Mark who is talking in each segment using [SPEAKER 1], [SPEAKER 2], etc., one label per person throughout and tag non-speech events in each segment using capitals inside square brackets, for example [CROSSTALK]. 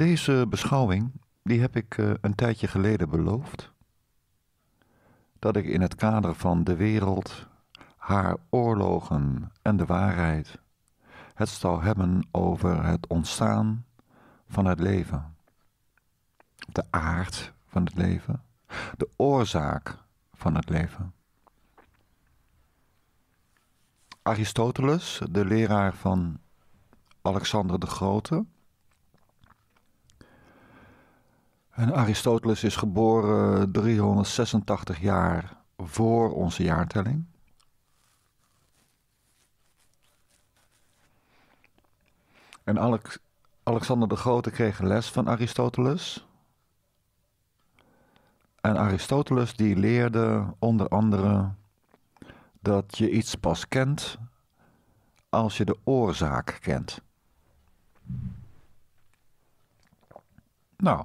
[SPEAKER 1] Deze beschouwing die heb ik eh, een tijdje geleden beloofd. Dat ik in het kader van de wereld, haar oorlogen en de waarheid het zou hebben over het ontstaan van het leven. De aard van het leven, de oorzaak van het leven. Aristoteles, de leraar van Alexander de Grote, En Aristoteles is geboren 386 jaar voor onze jaartelling. En Alex, Alexander de Grote kreeg les van Aristoteles. En Aristoteles die leerde onder andere dat je iets pas kent als je de oorzaak kent. Nou,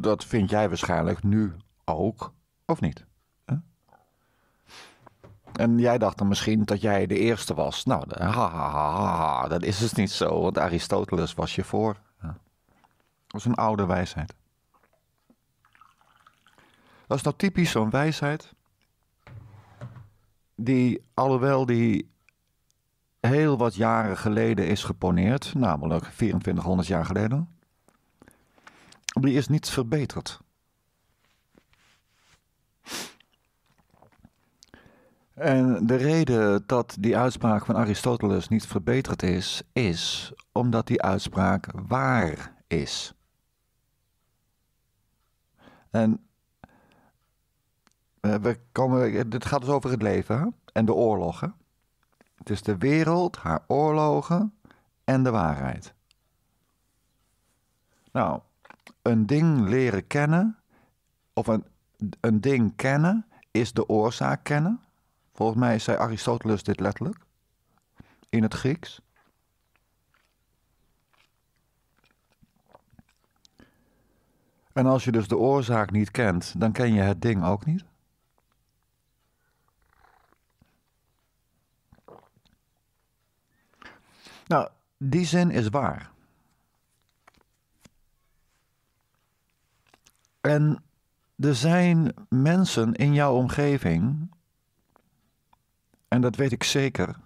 [SPEAKER 1] dat vind jij waarschijnlijk nu ook, of niet? En jij dacht dan misschien dat jij de eerste was. Nou, ha, ha, ha, dat is dus niet zo, want Aristoteles was je voor. Dat is een oude wijsheid. Dat is nou typisch zo'n wijsheid die, alhoewel die heel wat jaren geleden is geponeerd, namelijk 2400 jaar geleden, die is niet verbeterd. En de reden dat die uitspraak van Aristoteles niet verbeterd is, is omdat die uitspraak waar is. En eh, we komen, eh, dit gaat dus over het leven en de oorlogen. Het is de wereld, haar oorlogen en de waarheid. Nou, een ding leren kennen, of een, een ding kennen, is de oorzaak kennen. Volgens mij zei Aristoteles dit letterlijk in het Grieks. En als je dus de oorzaak niet kent, dan ken je het ding ook niet. Nou, die zin is waar. En er zijn mensen in jouw omgeving, en dat weet ik zeker,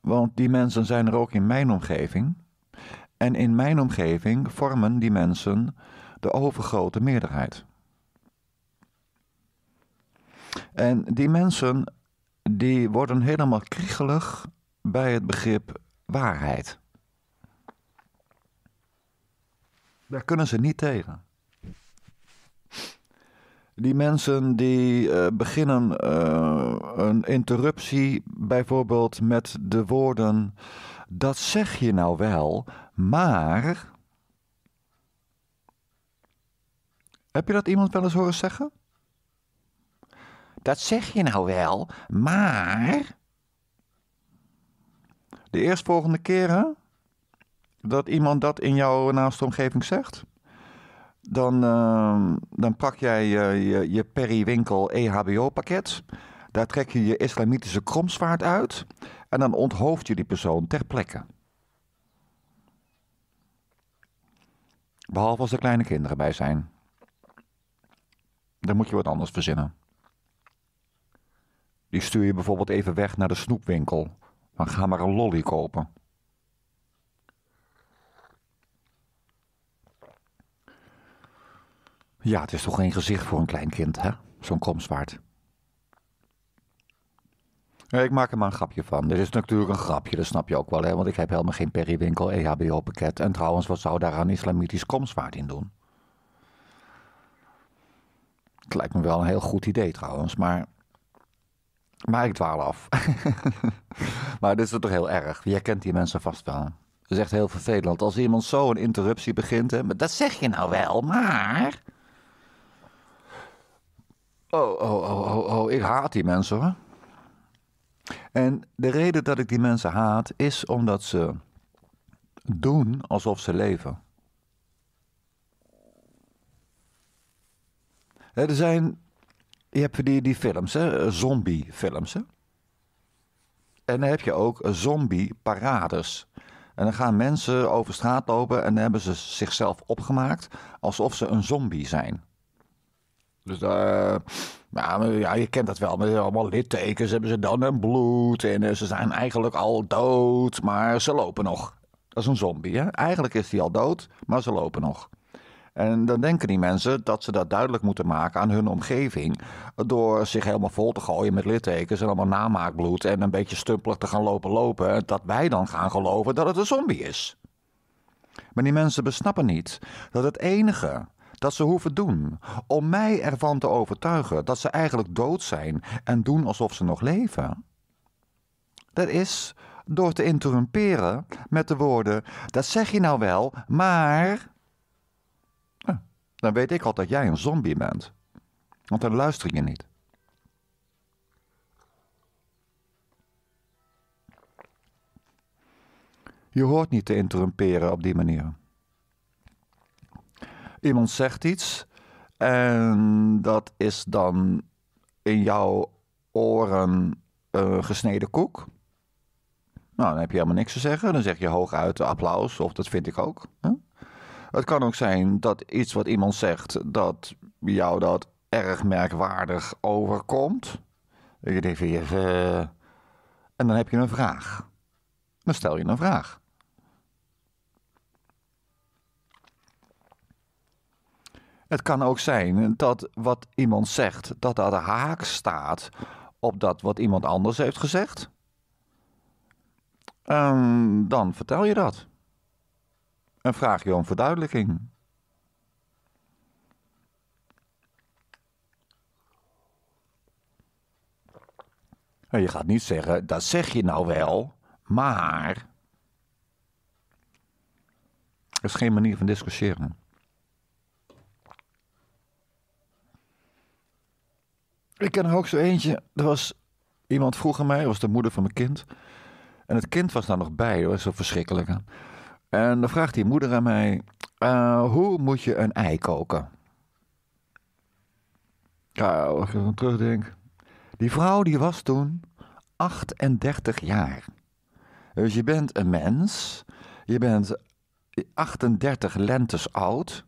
[SPEAKER 1] want die mensen zijn er ook in mijn omgeving. En in mijn omgeving vormen die mensen de overgrote meerderheid. En die mensen die worden helemaal kriegelig bij het begrip waarheid. Daar kunnen ze niet tegen. Die mensen die eh, beginnen eh, een interruptie bijvoorbeeld met de woorden: Dat zeg je nou wel, maar. Heb je dat iemand wel eens horen zeggen? Dat zeg je nou wel, maar. De eerstvolgende keren dat iemand dat in jouw naaste omgeving zegt? Dan, ehm, dan pak jij eh, je, je periwinkel EHBO-pakket. Daar trek je je islamitische kromswaard uit. En dan onthoofd je die persoon ter plekke. Behalve als er kleine kinderen bij zijn. Dan moet je wat anders verzinnen. Die stuur je bijvoorbeeld even weg naar de snoepwinkel. Dan ga maar een lolly kopen. Ja, het is toch geen gezicht voor een klein kind, hè? Zo'n komzwaard. ik maak er maar een grapje van. Dit is natuurlijk een grapje, dat snap je ook wel, hè? Want ik heb helemaal geen periwinkel EHBO-pakket. En trouwens, wat zou daar aan islamitisch komzwaard in doen? Het lijkt me wel een heel goed idee, trouwens, maar... Maar ik dwaal af. [LAUGHS] maar dit is toch heel erg. Jij kent die mensen vast wel. Dat is echt heel vervelend. Als iemand zo een interruptie begint, hè? dat zeg je nou wel, maar... Oh, oh, oh, oh, oh, ik haat die mensen hoor. En de reden dat ik die mensen haat is omdat ze doen alsof ze leven. er zijn, je hebt die, die films, hè, zombiefilms. Hè? En dan heb je ook zombie-parades. En dan gaan mensen over straat lopen en dan hebben ze zichzelf opgemaakt alsof ze een zombie zijn. Dus eh, ja, ja, je kent dat wel. Met allemaal littekens hebben ze dan een bloed. En dus ze zijn eigenlijk al dood, maar ze lopen nog. Dat is een zombie, hè? Eigenlijk is hij al dood, maar ze lopen nog. En dan denken die mensen dat ze dat duidelijk moeten maken aan hun omgeving. Door zich helemaal vol te gooien met littekens en allemaal namaakbloed. En een beetje stumpelig te gaan lopen lopen. Dat wij dan gaan geloven dat het een zombie is. Maar die mensen besnappen niet dat het enige dat ze hoeven doen om mij ervan te overtuigen dat ze eigenlijk dood zijn en doen alsof ze nog leven? Dat is door te interrumperen met de woorden: Dat zeg je nou wel, maar. Nou, dan weet ik al dat jij een zombie bent. Want dan luister je niet. Je hoort niet te interrumperen op die manier. Iemand zegt iets en dat is dan in jouw oren uh, gesneden koek. Nou, dan heb je helemaal niks te zeggen. Dan zeg je hooguit applaus of dat vind ik ook. Het kan ook zijn dat iets wat iemand zegt, dat jou dat erg merkwaardig overkomt. Je denkt, eh, en dan heb je een vraag. Dan stel je een vraag. Het kan ook zijn dat wat iemand zegt, dat dat haak staat op dat wat iemand anders heeft gezegd. En ehm, dan vertel je dat. En vraag je om verduidelijking. En nou, je gaat niet zeggen, dat zeg je nou wel, maar. Er is geen manier van discussiëren. Ik ken er ook zo eentje. Er was iemand vroeg aan mij, dat was de moeder van mijn kind. En het kind was daar nog bij, dat was zo verschrikkelijk. En dan vraagt die moeder aan mij: eh, Hoe moet je een ei koken? Ja, als ik dan terugdenk. Die vrouw die was toen 38 jaar. Dus je bent een mens. Je bent 38 lentes oud.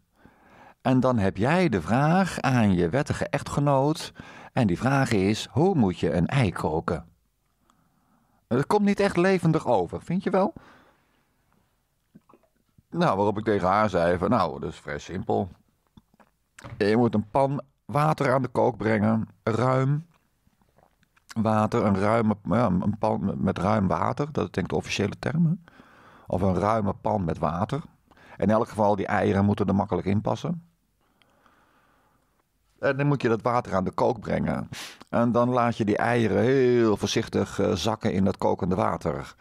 [SPEAKER 1] En dan heb jij de vraag aan je wettige echtgenoot: en die vraag is: hoe moet je een ei koken? Het komt niet echt levendig over, vind je wel? Nou, waarop ik tegen haar zei: van, Nou, dat is vrij simpel. Je moet een pan water aan de kook brengen, ruim water, een ruime ja, een pan met ruim water, dat is denk ik de officiële termen. Of een ruime pan met water. In elk geval, die eieren moeten er makkelijk in passen. En eh, dan moet je dat water aan de kook brengen. En dan laat je die eieren heel voorzichtig eh, zakken in dat kokende water.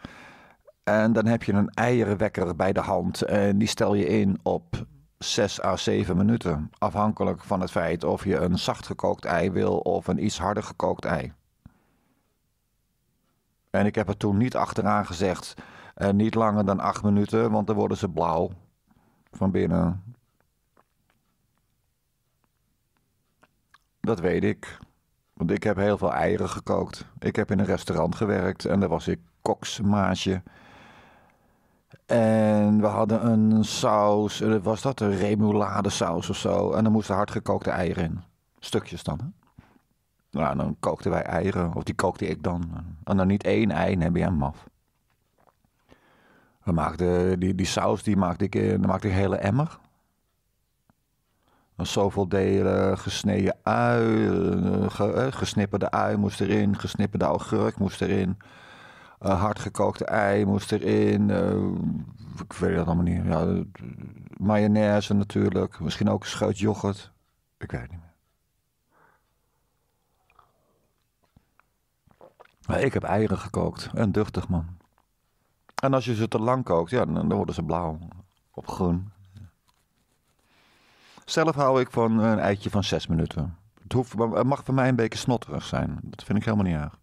[SPEAKER 1] En dan heb je een eierenwekker bij de hand. En die stel je in op 6 à 7 minuten. Afhankelijk van het feit of je een zacht gekookt ei wil of een iets harder gekookt ei. En ik heb er toen niet achteraan gezegd. Eh, niet langer dan 8 minuten, want dan worden ze blauw van binnen. Dat weet ik. Want ik heb heel veel eieren gekookt. Ik heb in een restaurant gewerkt en daar was ik koksmaatje. En we hadden een saus, eh, was dat een saus of zo? En dan moesten hardgekookte eieren in. Stukjes dan. Hè? Nou, dan kookten wij eieren, of die kookte ik dan. En dan niet één ei, nee, ben je maf. We maakten die, die saus, die maakte ik, eh, dan maakte ik hele emmer. Zoveel delen gesneden ui, eh, eh, gesnipperde ui moest erin, gesnipperde augurk moest erin. Uh, hardgekookte ei moest erin. ik weet het allemaal niet. Ja, mayonaise natuurlijk. Misschien ook een scheut yoghurt. Ik weet niet meer. Maar ik heb eieren gekookt. En duchtig man. En als je ze te lang kookt, ja, dan worden ze blauw. Op groen. Zelf hou ik van een eitje van zes minuten. Het, hoeft, het mag voor mij een beetje snotterig zijn. Dat vind ik helemaal niet erg.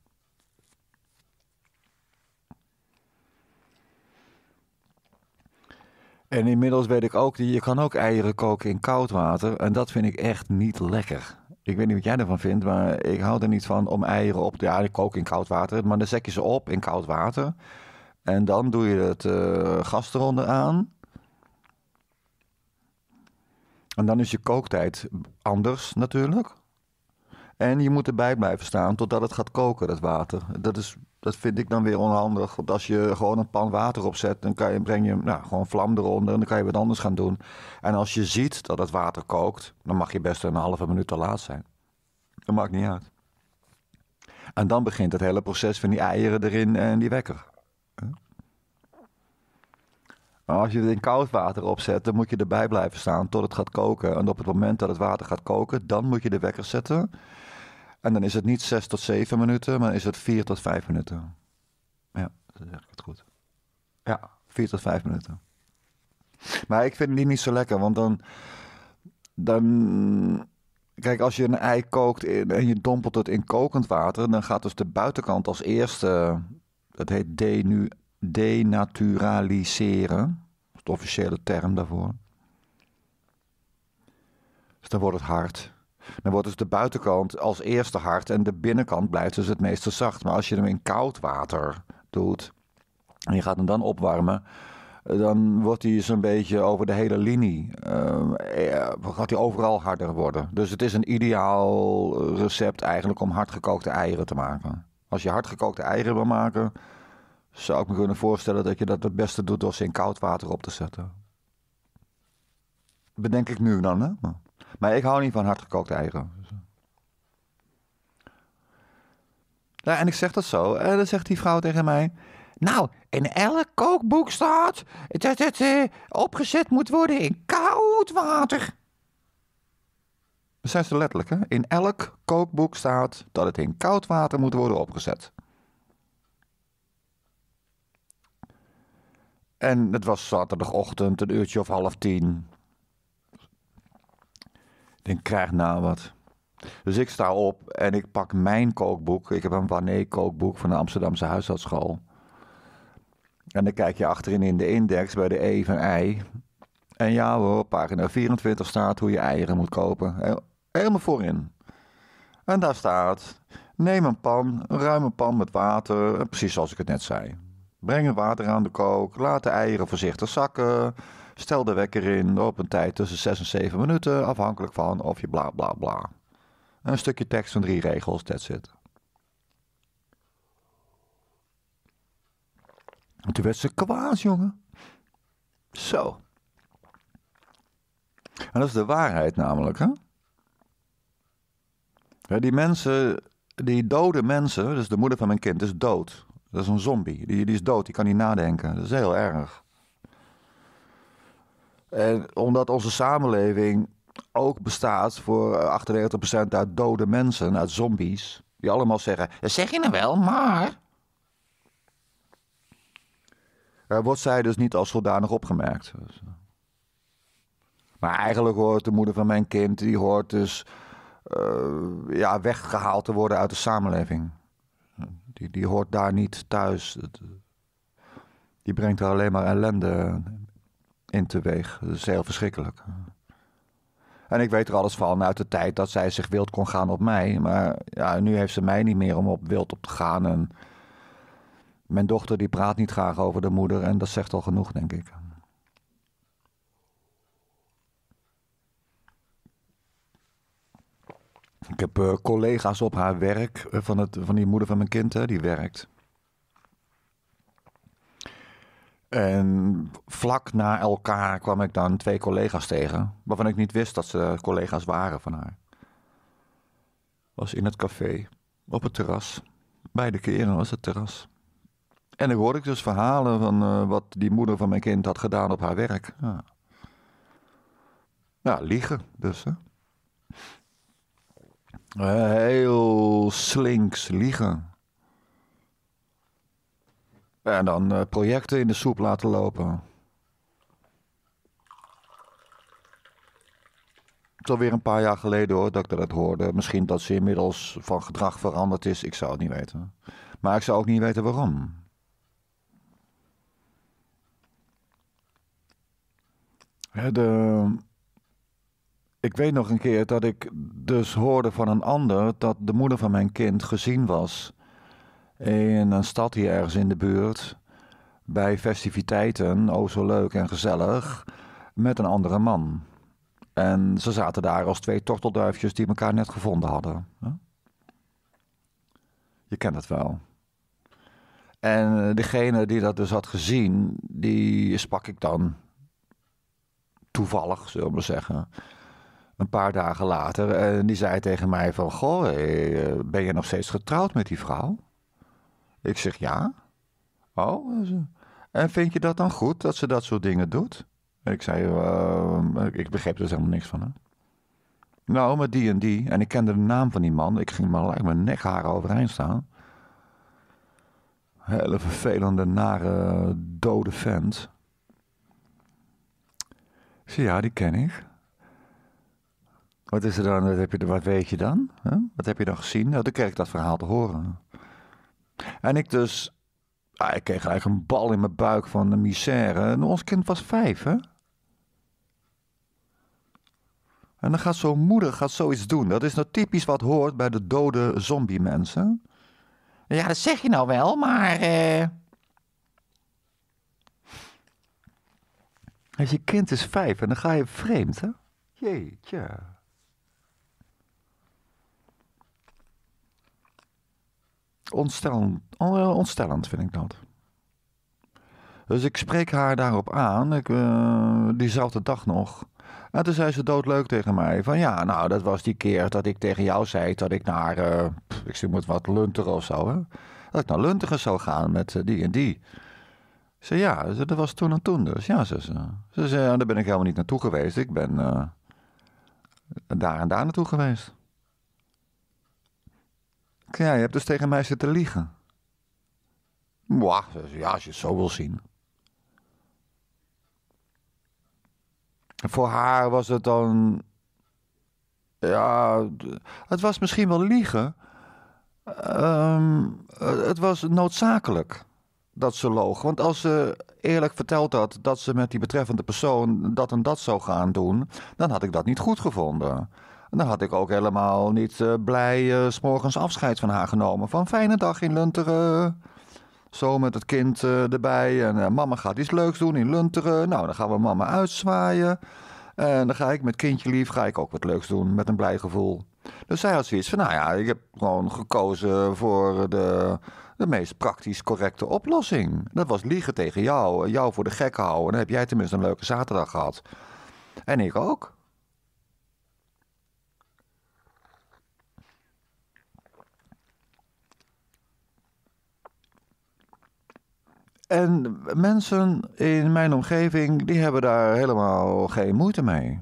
[SPEAKER 1] En inmiddels weet ik ook, je kan ook eieren koken in koud water. En dat vind ik echt niet lekker. Ik weet niet wat jij ervan vindt, maar ik hou er niet van om eieren op te... Ja, ik kook in koud water, maar dan zet je ze op in koud water. En dan doe je het uh, gas eronder aan. En dan is je kooktijd anders natuurlijk. En je moet erbij blijven staan totdat het gaat koken, dat water. Dat, is, dat vind ik dan weer onhandig. Want als je gewoon een pan water opzet, dan kan je, breng je nou, gewoon vlam eronder en dan kan je wat anders gaan doen. En als je ziet dat het water kookt, dan mag je best een halve minuut te laat zijn. Dat maakt niet uit. En dan begint het hele proces van die eieren erin en die wekker als je het in koud water opzet, dan moet je erbij blijven staan tot het gaat koken. En op het moment dat het water gaat koken, dan moet je de wekker zetten. En dan is het niet 6 tot 7 minuten, maar is het 4 tot 5 minuten. Ja, dat zeg ik het goed. Ja, 4 tot 5 minuten. Maar ik vind die niet zo lekker, want dan. dan kijk, als je een ei kookt en je dompelt het in kokend water, dan gaat dus de buitenkant als eerste. Dat heet denaturaliseren. Dat is de officiële term daarvoor. Dus dan wordt het hard. Dan wordt dus de buitenkant als eerste hard en de binnenkant blijft dus het meeste zacht. Maar als je hem in koud water doet en je gaat hem dan opwarmen, dan wordt hij zo'n beetje over de hele linie. Uh, gaat hij overal harder worden. Dus het is een ideaal recept eigenlijk om hardgekookte eieren te maken. Als je hardgekookte eieren wil maken, zou ik me kunnen voorstellen dat je dat het beste doet door ze in koud water op te zetten. Bedenk ik nu dan, hè? Maar ik hou niet van hardgekookte eieren. Ja, en ik zeg dat zo. En dan zegt die vrouw tegen mij... Nou, in elk kookboek staat dat het eh, opgezet moet worden in koud water. Dat zijn ze letterlijk, hè? In elk kookboek staat dat het in koud water moet worden opgezet. En het was zaterdagochtend, een uurtje of half tien. Ik denk, krijg nou wat. Dus ik sta op en ik pak mijn kookboek. Ik heb een Wanné kookboek van de Amsterdamse huisartschool. En dan kijk je achterin in de index bij de E van ei. En ja hoor, op pagina 24 staat hoe je eieren moet kopen. Helemaal voorin. En daar staat, neem een pan, een ruime pan met water, precies zoals ik het net zei. Breng water aan de kook. Laat de eieren voorzichtig zakken. Stel de wekker in op een tijd tussen 6 en 7 minuten, afhankelijk van of je bla bla bla. Een stukje tekst van drie regels, that's it. En toen werd ze kwaad, jongen. Zo. En dat is de waarheid namelijk, hè? Die mensen, die dode mensen, dus de moeder van mijn kind, is dood. Dat is een zombie. Die, die is dood, die kan niet nadenken. Dat is heel erg. En omdat onze samenleving ook bestaat voor 98% eh, uit dode mensen, uit zombies, die allemaal zeggen: Dat zeg je nou wel, maar. wordt zij dus niet als zodanig opgemerkt. Maar eigenlijk hoort de moeder van mijn kind, die hoort dus eh, ja, weggehaald te worden uit de samenleving. Die, die hoort daar niet thuis. Eh, die brengt er alleen maar ellende in teweeg. Dat is heel verschrikkelijk. En ik weet er alles van uit de tijd dat zij zich wild kon gaan op mij. Maar ja, nu heeft ze mij niet meer om op wild op te gaan. En mijn dochter die praat niet graag over de moeder. En dat zegt al genoeg, denk ik. Ik heb eh, collega's op haar werk eh, van, het, van die moeder van mijn kind, hè, die werkt. En vlak na elkaar kwam ik dan twee collega's tegen, waarvan ik niet wist dat ze collega's waren van haar. Was in het café, op het terras. Beide keren was het terras. En dan hoorde ik dus verhalen van eh, wat die moeder van mijn kind had gedaan op haar werk. Ja, liegen dus. Hè? Heel slinks liegen. En dan eh, projecten in de soep laten lopen. Het is alweer een paar jaar geleden hoor, dat ik dat hoorde. Misschien dat ze inmiddels van gedrag veranderd is. Ik zou het niet weten. Maar ik zou ook niet weten waarom. De, ik weet nog een keer dat ik dus hoorde van een ander dat de moeder van mijn kind gezien was in een stad hier ergens in de buurt bij festiviteiten, oh zo leuk en gezellig, met een andere man. En ze zaten daar als twee tortelduifjes die elkaar net gevonden hadden. Je kent het wel. En eh, degene die dat dus had gezien, die sprak ik dan toevallig, zullen we zeggen een paar dagen later. En eh, die zei tegen mij van, goh, eh, ben je nog steeds getrouwd met die vrouw? Ik zeg ja. Oh, dus, eh, en vind je dat dan goed dat ze dat soort dingen doet? Ik zei, ehm, ik begreep er dus helemaal niks van. Nou, maar die en die. En ik kende de naam van die man. Ik ging maar gelijk mijn nekharen overeind staan. Hele vervelende, nare, dode vent. Ik ja, die ken ik. Wat, is er dan, wat, heb je, weet je dan? Wat heb je dan gezien? Nou, dan kreeg ik dat verhaal te horen. En ik dus, ah, ik kreeg eigenlijk een bal in mijn buik van de misère. En ons kind was vijf, hè? En dan gaat zo'n moeder gaat zoiets doen. Dat is nou typisch wat hoort bij de dode zombie-mensen. Ja, dat zeg je nou wel, maar. Eh, Als je kind is vijf en dan ga je vreemd, hè? Jeetje. ontstellend, oh, ontstellend vind ik dat. Dus ik spreek haar daarop aan, ik, eh, diezelfde dag nog. En toen zei ze doodleuk tegen mij: van ja, nou, dat was die keer dat ik tegen jou zei dat ik naar, eh, ik zeg, moet wat lunter of zo, hè? Dat ik naar Lunteren zou gaan met eh, die en die. Ze ja, dat was toen en toen dus. Ja, ze, zei, ze, zei, daar ben ik helemaal niet naartoe geweest. Ik ben daar en daar naartoe geweest. Ja, je hebt dus tegen mij zitten liegen. Mwah, ja, als je het zo wil zien. Voor haar was het dan. Ja, het was misschien wel liegen. Ehm, het was noodzakelijk dat ze loog. Want als ze eerlijk verteld had dat ze met die betreffende persoon dat en dat zou gaan doen, dan had ik dat niet goed gevonden. En dan had ik ook helemaal niet eh, blij uh, eh, s'morgens afscheid van haar genomen. Van fijne dag in Lunteren. Zo met het kind eh, erbij. En mama gaat iets leuks doen in Lunteren. Nou, dan gaan we mama uitzwaaien. En dan ga ik met kindje lief ga ik ook wat leuks doen. Met een blij gevoel. Dus zij had zoiets van, nou ja, ik heb gewoon gekozen voor de, de meest praktisch correcte oplossing. Dat was liegen tegen jou, jou voor de gek houden. Dan heb jij tenminste een leuke zaterdag gehad. En ik ook. En mensen in mijn omgeving, die hebben daar helemaal geen moeite mee.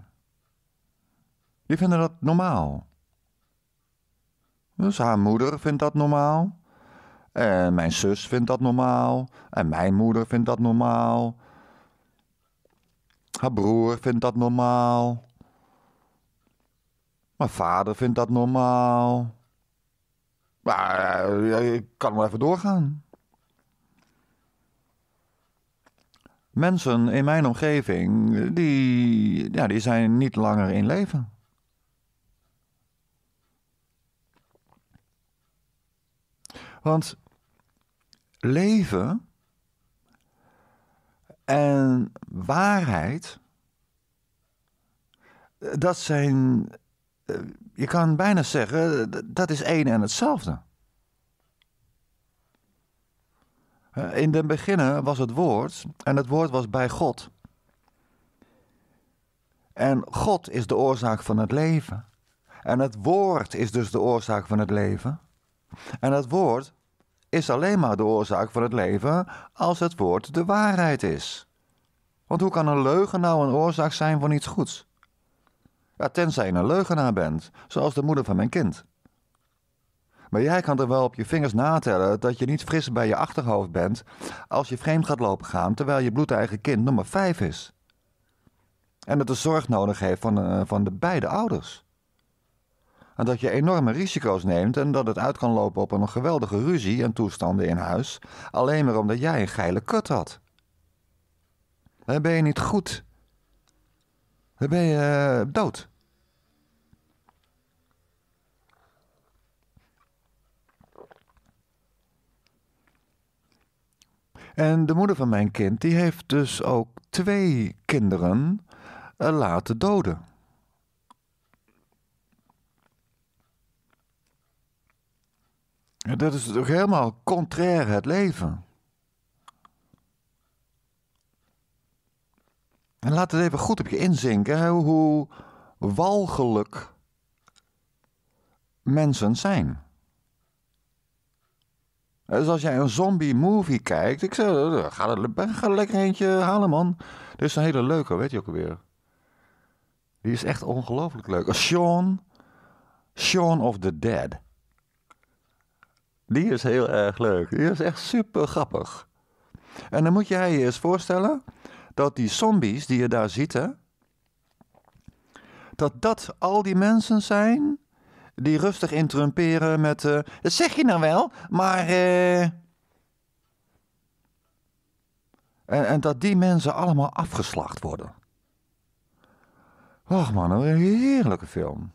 [SPEAKER 1] Die vinden dat normaal. Dus haar moeder vindt dat normaal. En mijn zus vindt dat normaal. En mijn moeder vindt dat normaal. Haar broer vindt dat normaal. Mijn vader vindt dat normaal. Maar eh, ik kan wel even doorgaan. mensen in mijn omgeving, die, ja, die zijn niet langer in leven. Want leven en waarheid, dat zijn, eh, je kan bijna zeggen, dat is één en hetzelfde. In den beginnen was het woord en het woord was bij God. En God is de oorzaak van het leven. En het woord is dus de oorzaak van het leven. En het woord is alleen maar de oorzaak van het leven als het woord de waarheid is. Want hoe kan een leugen nou een oorzaak zijn van iets goeds? Ja, tenzij je een leugenaar bent, zoals de moeder van mijn kind. Maar jij kan er wel op je vingers natellen dat je niet fris bij je achterhoofd bent als je vreemd gaat lopen gaan terwijl je bloedeigen kind nummer 5 is. En dat de zorg nodig heeft van, eh, van de beide ouders. En dat je enorme risico's neemt en dat het uit kan lopen op een geweldige ruzie en toestanden in huis, alleen maar omdat jij een geile kut had. Dan ben je niet goed. Dan ben je eh, dood. En de moeder van mijn kind, die heeft dus ook twee kinderen eh, laten doden. Dat is toch helemaal contrair het leven. En laat het even goed op je inzinken hoe walgelijk mensen zijn. Dus als jij een zombie movie kijkt, ik zeg, oh, ga, ga lekker eentje halen man. Dit is een hele leuke, weet je ook alweer. Die is echt ongelooflijk leuk. Sean, Sean of the Dead. Die is heel erg leuk. Die is echt super grappig. En dan moet jij je eens voorstellen dat die zombies die je daar ziet, dat dat al die mensen zijn die rustig intrumperen met... Eh, dat zeg je nou wel, maar... Eh, en, en, dat die mensen allemaal afgeslacht worden. Och man, een heerlijke film.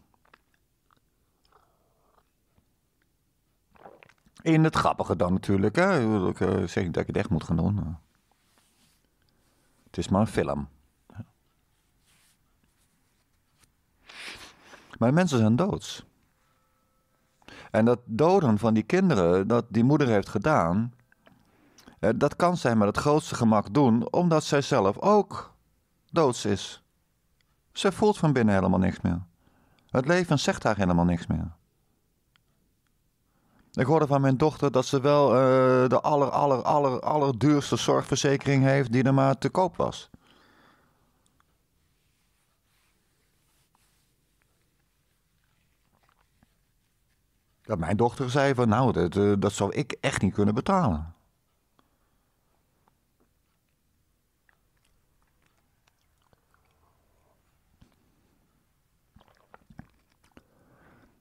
[SPEAKER 1] In het grappige dan natuurlijk. Hè? Ik eh, zeg niet dat ik het echt moet gaan doen. Het is maar een film. Maar mensen zijn doods. En dat doden van die kinderen, dat die moeder heeft gedaan, eh, dat kan zij met het grootste gemak doen, omdat zij zelf ook doods is. Zij voelt van binnen helemaal niks meer. Het leven zegt haar helemaal niks meer. Ik hoorde van mijn dochter dat ze wel eh, de aller, aller, aller, aller duurste zorgverzekering heeft die er maar te koop was. dat mijn dochter zei van, nou, dat, eh, dat zou ik echt niet kunnen betalen.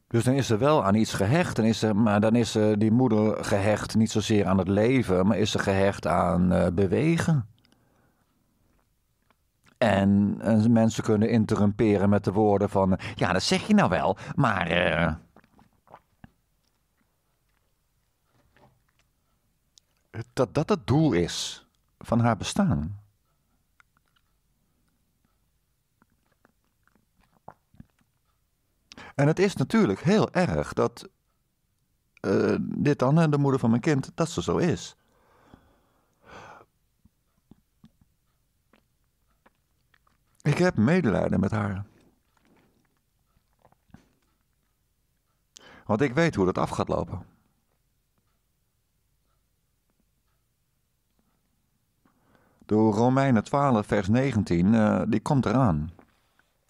[SPEAKER 1] Dus dan is ze wel aan iets gehecht. Dan is ze, maar dan is ze, eh, die moeder gehecht niet zozeer aan het leven, maar is ze gehecht aan eh, bewegen. En, mensen kunnen interrumperen met de woorden van: Ja, dat zeg je nou wel, maar. dat dat het doel is van haar bestaan. En het is natuurlijk heel erg dat eh, dit dan, de moeder van mijn kind, dat ze zo is. Ik heb medelijden met haar. Want ik weet hoe dat af gaat lopen. door Romeinen 12, vers 19, eh, die komt eraan.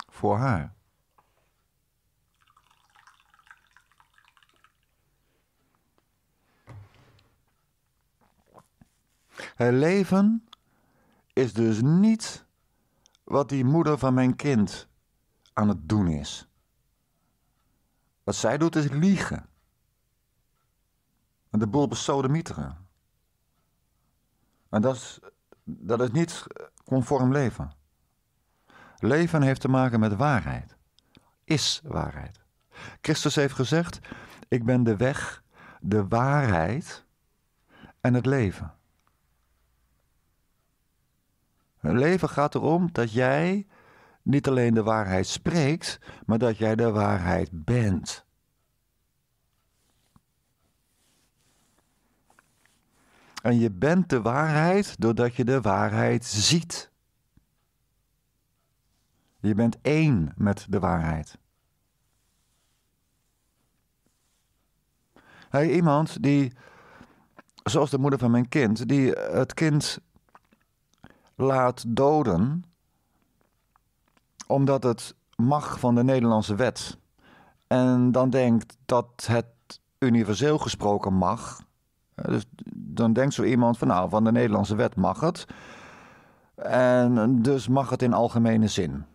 [SPEAKER 1] Voor haar. Het leven is dus niet wat die moeder van mijn kind aan het doen is. Wat zij doet is liegen. En de boel besodemieteren. En dat is dat is niet conform leven. Leven heeft te maken met waarheid. Is waarheid. Christus heeft gezegd: Ik ben de weg, de waarheid en het leven. Het leven gaat erom dat jij niet alleen de waarheid spreekt, maar dat jij de waarheid bent. En je bent de waarheid doordat je de waarheid ziet. Je bent één met de waarheid. iemand die, zoals de moeder van mijn kind, die het kind laat doden omdat het mag van de Nederlandse wet. En dan denkt dat het universeel gesproken mag, eh, dus dan denkt zo iemand van nou, van de Nederlandse wet mag het. En dus mag het in algemene zin.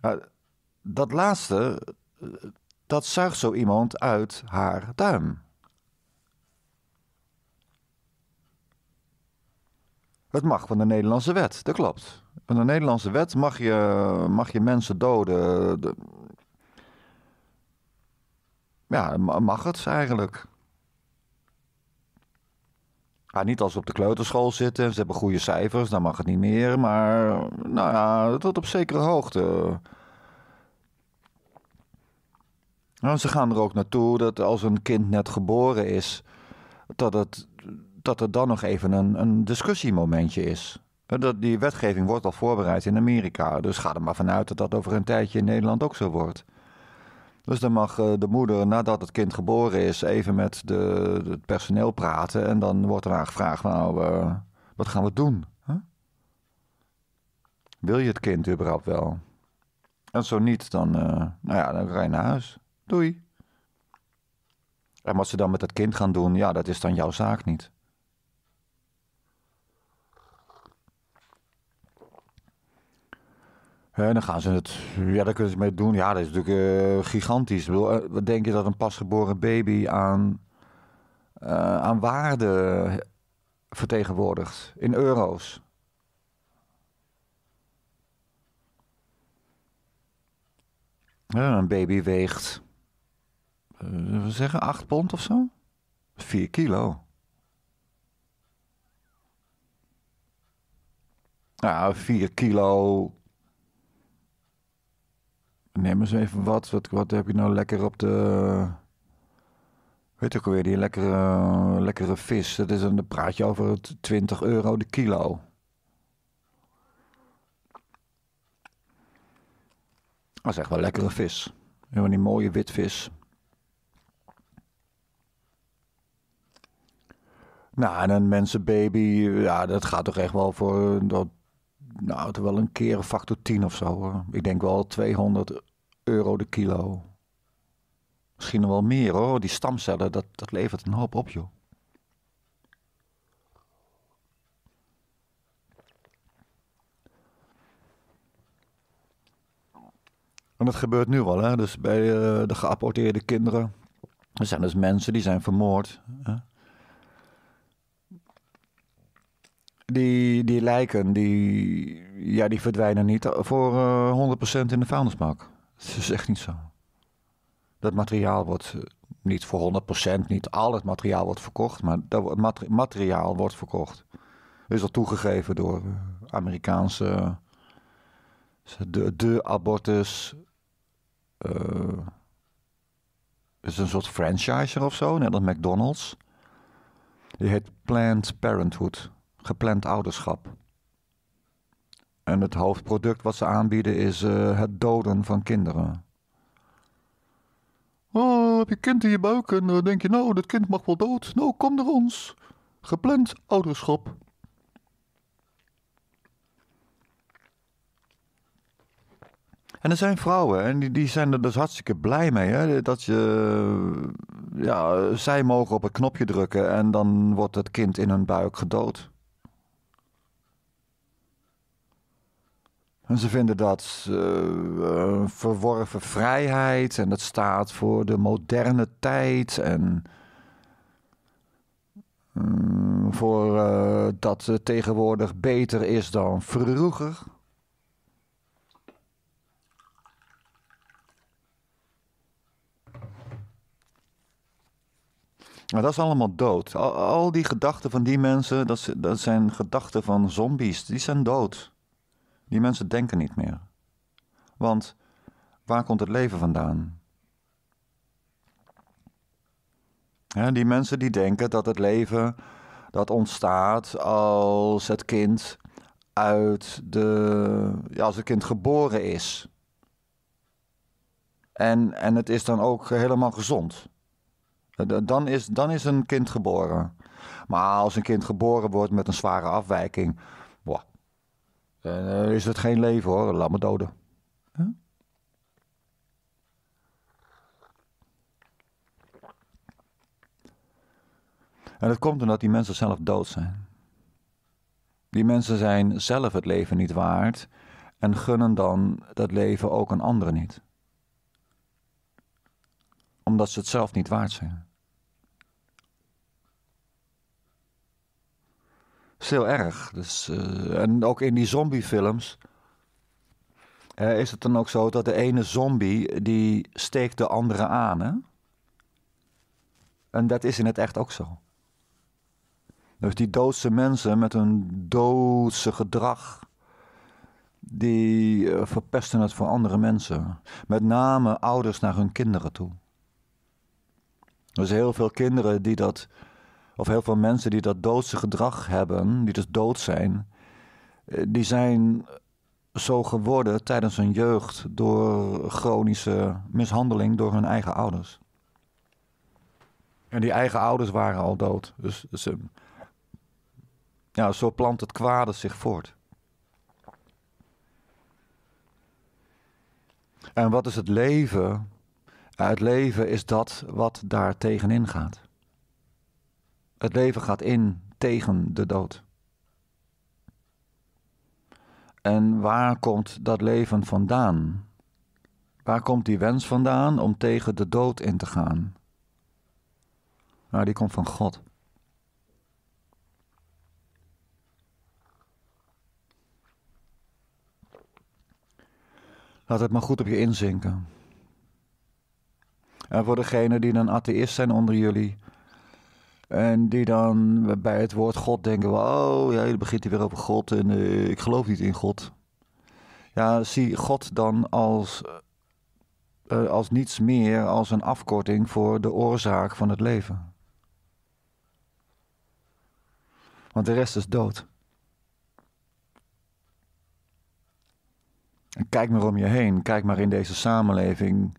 [SPEAKER 1] Eh, dat laatste, eh, dat zuigt zo iemand uit haar duim. Het mag van de Nederlandse wet, dat klopt. Van de Nederlandse wet mag je, mag je mensen doden. Ja, mag het eigenlijk. Ja, niet als ze op de kleuterschool zitten en ze hebben goede cijfers, dan mag het niet meer. Maar nou ja, tot op zekere hoogte. Nou, ze gaan er ook naartoe dat als een kind net geboren is, dat, het, dat er dan nog even een, een discussiemomentje is. Dat, die wetgeving wordt al voorbereid in Amerika, dus ga er maar vanuit dat dat over een tijdje in Nederland ook zo wordt. Dus dan mag eh, de moeder, nadat het kind geboren is, even met de, het personeel praten. En dan wordt eraan gevraagd: Nou, eh, wat gaan we doen? Wil je het kind überhaupt wel? En zo niet, dan, uh, nou ja, dan ga je naar huis. Doei. En wat ze dan met dat kind gaan doen, ja, dat is dan jouw zaak niet. En dan gaan ze het, ja, daar kunnen ze mee doen. Ja, dat is natuurlijk eh, gigantisch. Bedoel, eh, wat denk je dat een pasgeboren baby aan, eh, aan waarde vertegenwoordigt in euro's? een baby weegt, we zeggen, 8 pond of zo? 4 kilo. Ja, 4 kilo neem eens even wat. Wat, wat heb je nou lekker op de. Weet ook alweer, die lekkere, lekkere vis. Dat is een praatje over 20 euro de kilo. Dat is echt wel lekkere vis. Helemaal die mooie witvis. Nou, en een mensenbaby, ja, dat gaat toch echt wel voor dat nou, het wel een keer een factor 10 of zo. Hoor. Ik denk wel 200 euro de kilo. Misschien nog wel meer hoor. Die stamcellen, dat, dat levert een hoop op joh. En dat gebeurt nu wel, hè? Dus bij eh, de geaporteerde kinderen. Er zijn dus mensen die zijn vermoord. Hè? Die, die lijken, die, ja, die verdwijnen niet voor 100% eh, in de vuilnisbak. Dat is echt niet zo. Dat materiaal wordt eh, niet voor 100%, niet al het materiaal wordt verkocht, maar dat materiaal wordt verkocht. is al toegegeven door eh, Amerikaanse de, de abortus. Uh, is een soort franchiser of zo, net als McDonald's. Die heet Planned Parenthood gepland ouderschap. En het hoofdproduct wat ze aanbieden is eh, het doden van kinderen. Oh, heb je kind in je buik en uh, denk je nou, dat kind mag wel dood. Nou, kom naar ons. Gepland ouderschap. En er zijn vrouwen en die, die zijn er dus hartstikke blij mee. Hè? Dat je, ja, zij mogen op het knopje drukken en dan wordt het kind in hun buik gedood. En ze vinden dat eh, verworven vrijheid en dat staat voor de moderne tijd en mm, voor eh, dat het tegenwoordig beter is dan vroeger. Maar dat is allemaal dood. Al, al die gedachten van die mensen, dat, dat zijn gedachten van zombies. Die zijn dood. Die mensen denken niet meer. Want waar komt het leven vandaan? die mensen die denken dat het leven dat ontstaat als het kind uit de. Ja, als het kind geboren is. En, en het is dan ook helemaal gezond. Eh, dan is, dan is een kind geboren. Maar als een kind geboren wordt met een zware afwijking, dan eh, is het geen leven hoor, laat me doden. En dat komt omdat die mensen zelf dood zijn. Die mensen zijn zelf het leven niet waard en gunnen dan dat leven ook een anderen niet. Omdat ze het zelf niet waard zijn. is heel erg. Dus, eh, en ook in die zombiefilms is het dan ook zo dat de ene zombie die steekt de andere aan. Hè? En dat is in het echt ook zo. Dus die doodse mensen met hun doodse gedrag, die eh, verpesten het voor andere mensen. Met name ouders naar hun kinderen toe. Dus heel veel kinderen die dat of heel veel mensen die dat doodse gedrag hebben, die dus dood zijn, eh, die zijn zo geworden tijdens hun jeugd door chronische mishandeling door hun eigen ouders. En die eigen ouders waren al dood. Dus, ja, zo plant het kwade zich voort. En wat is het leven? Het leven is dat wat daar tegenin gaat. Het leven gaat in tegen de dood. En waar komt dat leven vandaan? Waar komt die wens vandaan om tegen de dood in te gaan? Nou, die komt van God. Laat het maar goed op je inzinken. En voor degenen die een atheïst zijn onder jullie, en die dan bij het woord God denken: oh ja, begint hij weer over God en eh, ik geloof niet in God. Ja, zie God dan als, eh, als niets meer als een afkorting voor de oorzaak van het leven. Want de rest is dood. En kijk maar om je heen, kijk maar in deze samenleving.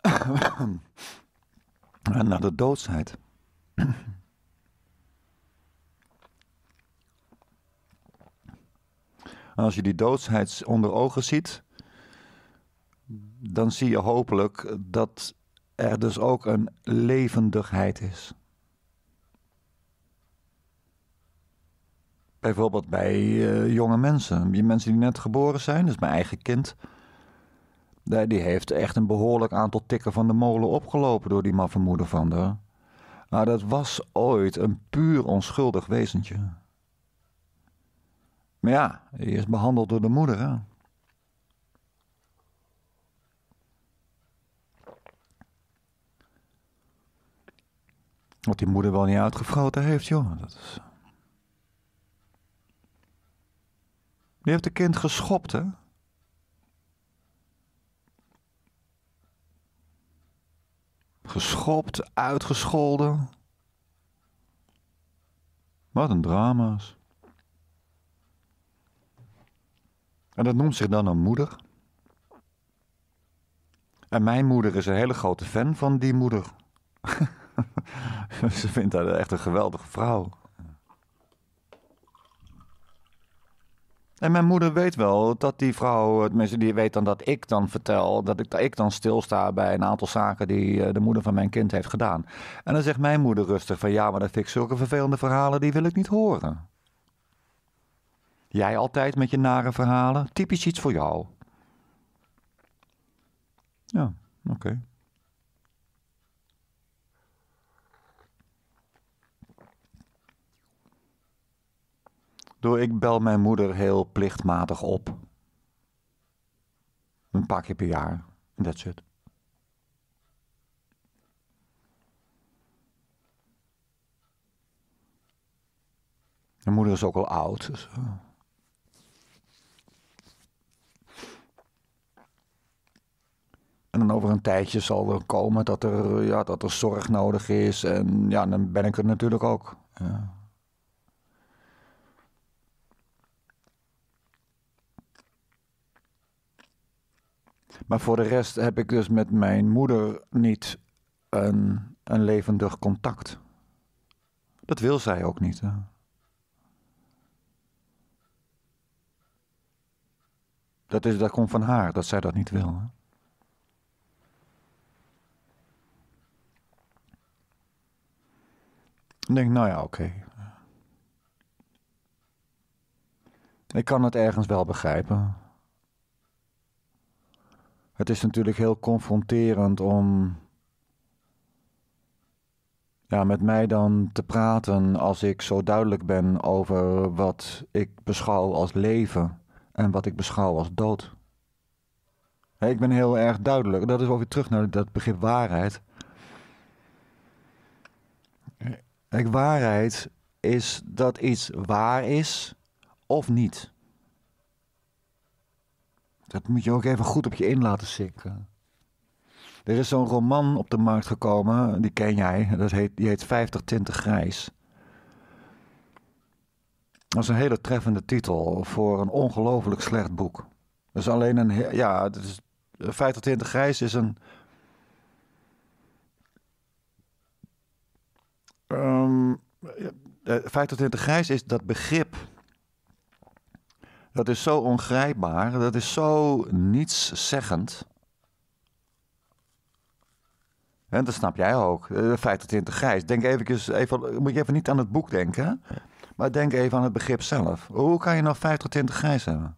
[SPEAKER 1] [COUGHS] naar de doodsheid. als je die doodsheid onder ogen ziet, dan zie je hopelijk dat er dus ook een levendigheid is. Bijvoorbeeld bij eh, jonge mensen, bij mensen die net geboren zijn, dus mijn eigen kind. Die heeft echt een behoorlijk aantal tikken van de molen opgelopen door die maffe moeder van haar. Maar nou, dat was ooit een puur onschuldig wezentje. Maar ja, die is behandeld door de moeder, hè? Wat die moeder wel niet uitgefroten heeft, joh. Dat is... Die heeft de kind geschopt, hè? Geschopt, uitgescholden. Wat een drama's. En dat noemt zich dan een moeder. En mijn moeder is een hele grote fan van die moeder. [LAUGHS] Ze vindt haar echt een geweldige vrouw. En mijn moeder weet wel dat die vrouw, tenminste die weet dan dat ik dan vertel, dat ik, dan stilsta bij een aantal zaken die eh, de moeder van mijn kind heeft gedaan. En dan zegt mijn moeder rustig van ja, maar dat vind ik zulke vervelende verhalen, die wil ik niet horen. Jij altijd met je nare verhalen, typisch iets voor jou. Ja, oké. Door ik bel mijn moeder heel plichtmatig op. Een paar keer per jaar. En is het. Mijn moeder is ook al oud. Dus, eh. En dan over een tijdje zal er komen dat er, ja, dat er zorg nodig is. En ja, dan ben ik er natuurlijk ook. Ja. Maar voor de rest heb ik dus met mijn moeder niet een, een levendig contact. Dat wil zij ook niet. Hè? Dat, is, dat komt van haar, dat zij dat niet wil. Hè? Ik denk, nou ja, oké. Ik kan het ergens wel begrijpen. Het is natuurlijk heel confronterend om ja, met mij dan te praten als ik zo duidelijk ben over wat ik beschouw als leven en wat ik beschouw als dood. ik ben heel erg duidelijk. Dat is ook weer terug naar dat begrip waarheid. waarheid is dat iets waar is of niet. Dat moet je ook even goed op je in laten zinken. Er is zo'n roman op de markt gekomen, die ken jij. Dat heet, die heet 50 Tinten Grijs. Dat is een hele treffende titel voor een ongelooflijk slecht boek. Dus alleen een. Ja, vijftig 50 Grijs is een. Um, 50 Grijs is dat begrip dat is zo ongrijpbaar, dat is zo nietszeggend. En dat snap jij ook. De eh, 50 grijs. Denk even, moet je even niet aan het boek denken, maar denk even aan het begrip zelf. Hoe kan je nog 25 grijs hebben?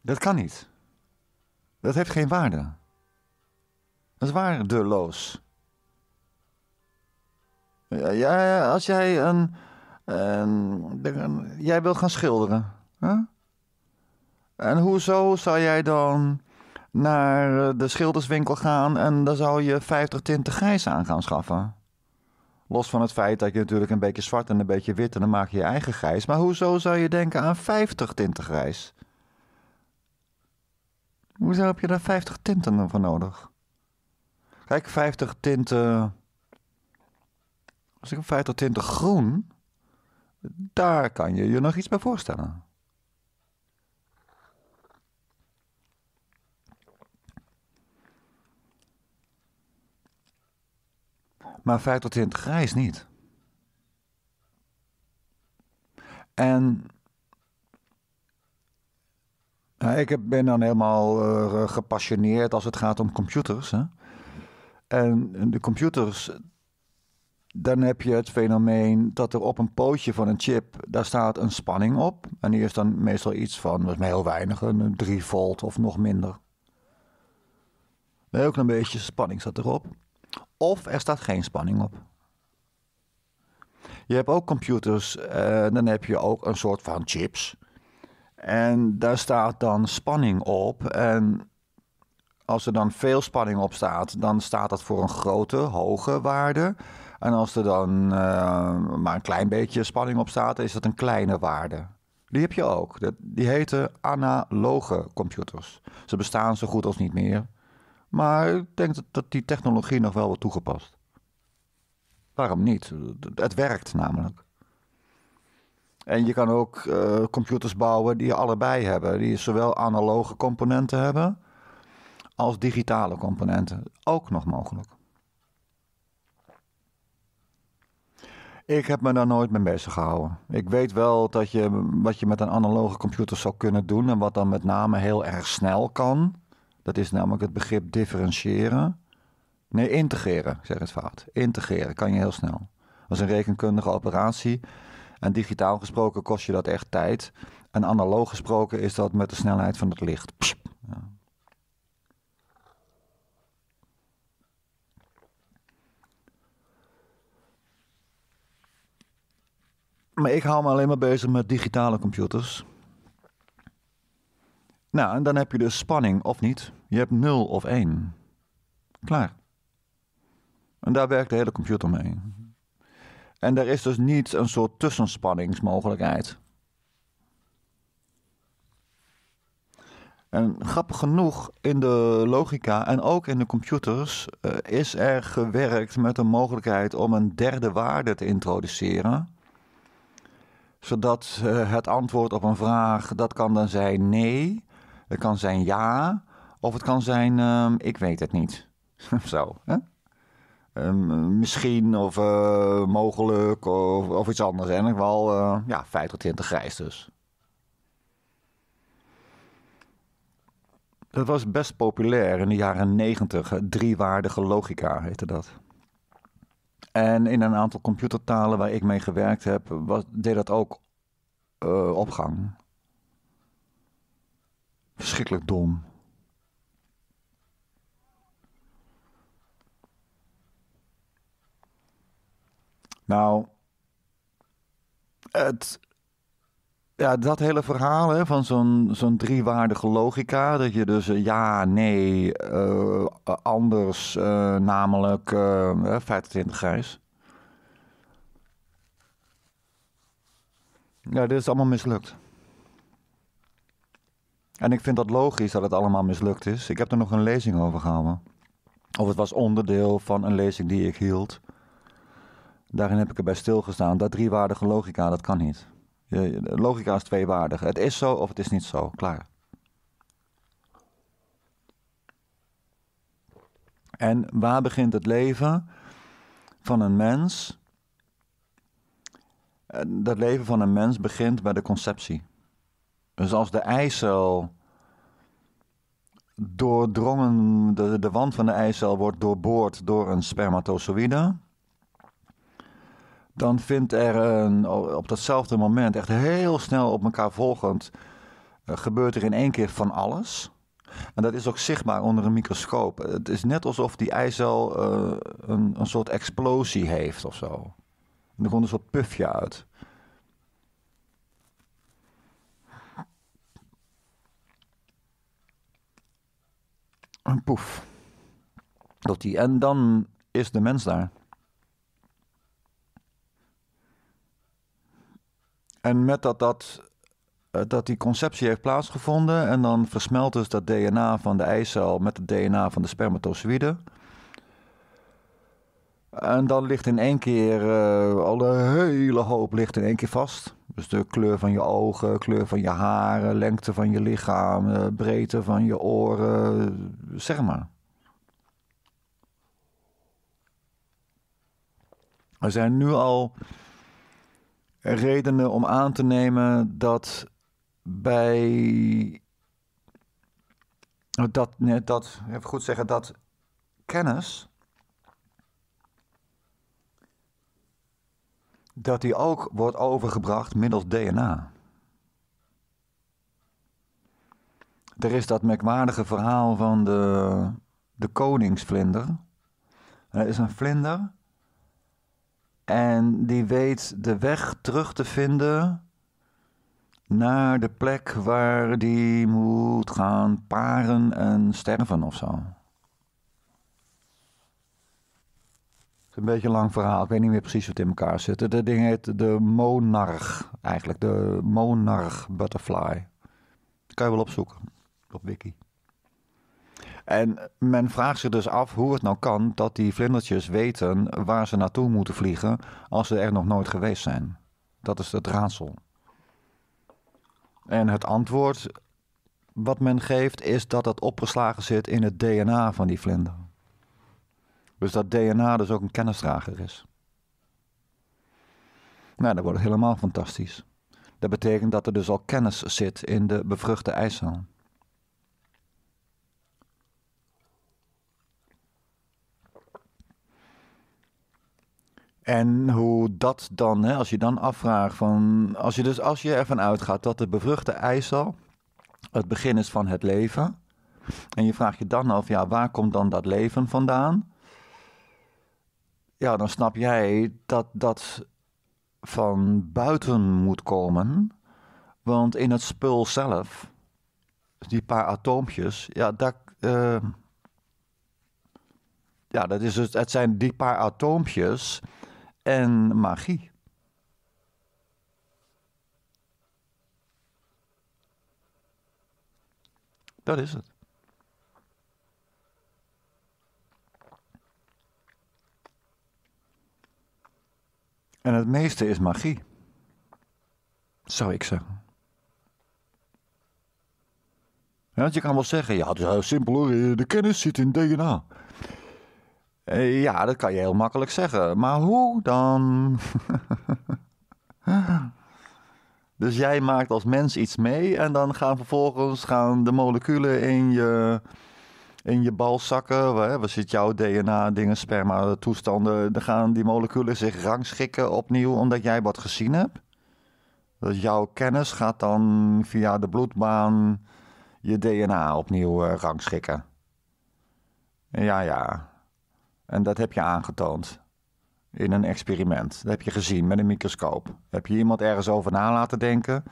[SPEAKER 1] Dat kan niet. Dat heeft geen waarde. Dat is waardeloos. Ja, als jij een, Jij wilt gaan schilderen. Hè? En hoezo zou jij dan naar eh, de schilderswinkel gaan en dan zou je 50 tinten grijs aan gaan schaffen? Los van het feit dat je natuurlijk een beetje zwart en een beetje wit en dan maak je je eigen grijs. Maar hoezo zou je denken aan 50 tinten grijs? Hoezo heb je daar 50 tinten voor nodig? Kijk, 50 tinten als ik een 50 20 groen, daar kan je je nog iets bij voorstellen. Maar 50 20 grijs niet. En nou, ik ben dan helemaal eh, gepassioneerd als het gaat om computers. Hè? En de computers, dan heb je het fenomeen dat er op een pootje van een chip, daar staat een spanning op. En die is dan meestal iets van, heel weinig, een 3 volt of nog minder. Een ook een beetje spanning staat erop. Of er staat geen spanning op. Je hebt ook computers, en eh, dan heb je ook een soort van chips. En daar staat dan spanning op. En als er dan veel spanning op staat, dan staat dat voor een grote, hoge waarde. En als er dan eh, maar een klein beetje spanning op staat, is dat een kleine waarde. Die heb je ook. Die heten analoge computers. Ze bestaan zo goed als niet meer. Maar ik denk dat die technologie nog wel wordt toegepast. Waarom niet? Het werkt namelijk. En je kan ook eh, computers bouwen die je allebei hebben. Die zowel analoge componenten hebben als digitale componenten. Ook nog mogelijk. Ik heb me daar nooit mee bezig gehouden. Ik weet wel dat je, wat je met een analoge computer zou kunnen doen en wat dan met name heel erg snel kan. Dat is namelijk het begrip differentiëren. Nee, integreren, zegt zeg het fout. Integreren kan je heel snel. Dat is een rekenkundige operatie. En digitaal gesproken kost je dat echt tijd. En analoog gesproken is dat met de snelheid van het licht. Maar ik hou me alleen maar bezig met digitale computers. Nou, en dan heb je dus spanning of niet. Je hebt 0 of 1. Klaar. En daar werkt de hele computer mee. En er is dus niet een soort tussenspanningsmogelijkheid. En grappig genoeg, in de logica en ook in de computers eh, is er gewerkt met de mogelijkheid om een derde waarde te introduceren zodat eh, het antwoord op een vraag, dat kan dan zijn nee, het kan zijn ja, of het kan zijn ehm, ik weet het niet. [LAUGHS] Zo, hè? Ehm, misschien of eh, mogelijk of, of, iets anders. En ik wel, eh, ja, tot 20 grijs dus. Dat was best populair in de jaren negentig. Driewaardige logica heette dat. En in een aantal computertalen waar ik mee gewerkt heb, was, deed dat ook uh, opgang. Verschrikkelijk dom. Nou, het ja, dat hele verhaal hè, van zo'n zo'n driewaardige logica. Dat je dus eh, ja, nee, eh, eh, anders, namelijk uh, 25 grijs. Ja, dit is allemaal mislukt. En ik vind dat logisch dat het allemaal mislukt is. Ik heb er nog een lezing over gehouden. Of het was onderdeel van een lezing die ik hield. Daarin heb ik erbij stilgestaan. Dat driewaardige logica, dat kan niet. Logica is tweewaardig. Het is zo of het is niet zo. Klaar. En waar begint het leven van een mens? Dat leven van een mens begint bij de conceptie. Dus als de eicel doordrongen, de, de wand van de eicel wordt doorboord door een spermatozoïde, dan vindt er op datzelfde moment, echt heel snel op elkaar volgend, eh, gebeurt er in één keer van alles. En dat is ook zichtbaar onder een microscoop. Het is net alsof die eicel eh, een, een soort explosie heeft of zo. er komt een soort pufje uit. Een poef. Dat die, en dan is de mens daar. En met dat, dat, eh, dat die conceptie heeft plaatsgevonden en dan versmelt dus dat DNA van de eicel met het DNA van de spermatozoïde. En dan ligt in één keer uh, al een hele hoop ligt in één keer vast. Dus de kleur van je ogen, kleur van je haren, lengte van je lichaam, eh, breedte van je oren, zeg maar. Er zijn nu al redenen om aan te nemen dat bij. Dat, nee, dat, even goed zeggen, dat kennis. dat die ook wordt overgebracht middels DNA. Er is dat merkwaardige verhaal van de, de koningsvlinder. Er is een vlinder en die weet de weg terug te vinden naar de plek waar die moet gaan paren en sterven of zo. Het is een beetje een lang verhaal. Ik weet niet meer precies wat in elkaar zit. Dat ding heet de Monarch eigenlijk. De Monarch Butterfly. Dat kan je wel opzoeken op wiki. En men vraagt zich dus af hoe het nou kan dat die vlindertjes weten waar ze naartoe moeten vliegen als ze er nog nooit geweest zijn. Dat is het raadsel. En het antwoord wat men geeft is dat dat opgeslagen zit in het DNA van die vlinder. Dus dat DNA dus ook een kennisdrager is. Nou, dat wordt helemaal fantastisch. Dat betekent dat er dus al kennis zit in de bevruchte eicel. En hoe dat dan, hè, als je dan afvraagt van. Als je, dus, als je ervan uitgaat dat de bevruchte eicel het begin is van het leven. En je vraagt je dan af, ja, waar komt dan dat leven vandaan? Ja, dan snap jij dat dat van buiten moet komen. Want in het spul zelf, die paar atoompjes, ja, dat eh, ja, dat is het, dus, het zijn die paar atoompjes en magie. Dat is het. En het meeste is magie, zou ik zeggen. Ja, want je kan wel zeggen, ja, het is heel simpel hoor, de kennis zit in DNA. Eh, ja, dat kan je heel makkelijk zeggen. Maar hoe dan? [LAUGHS] dus jij maakt als mens iets mee en dan gaan vervolgens gaan de moleculen in je, in je balzakken. Waar, waar zit jouw DNA, dingen, sperma, toestanden. Dan gaan die moleculen zich rangschikken opnieuw omdat jij wat gezien hebt. Dus jouw kennis gaat dan via de bloedbaan je DNA opnieuw eh, rangschikken. Ja, ja. En dat heb je aangetoond in een experiment. Dat heb je gezien met een microscoop. Heb je iemand ergens over na laten denken.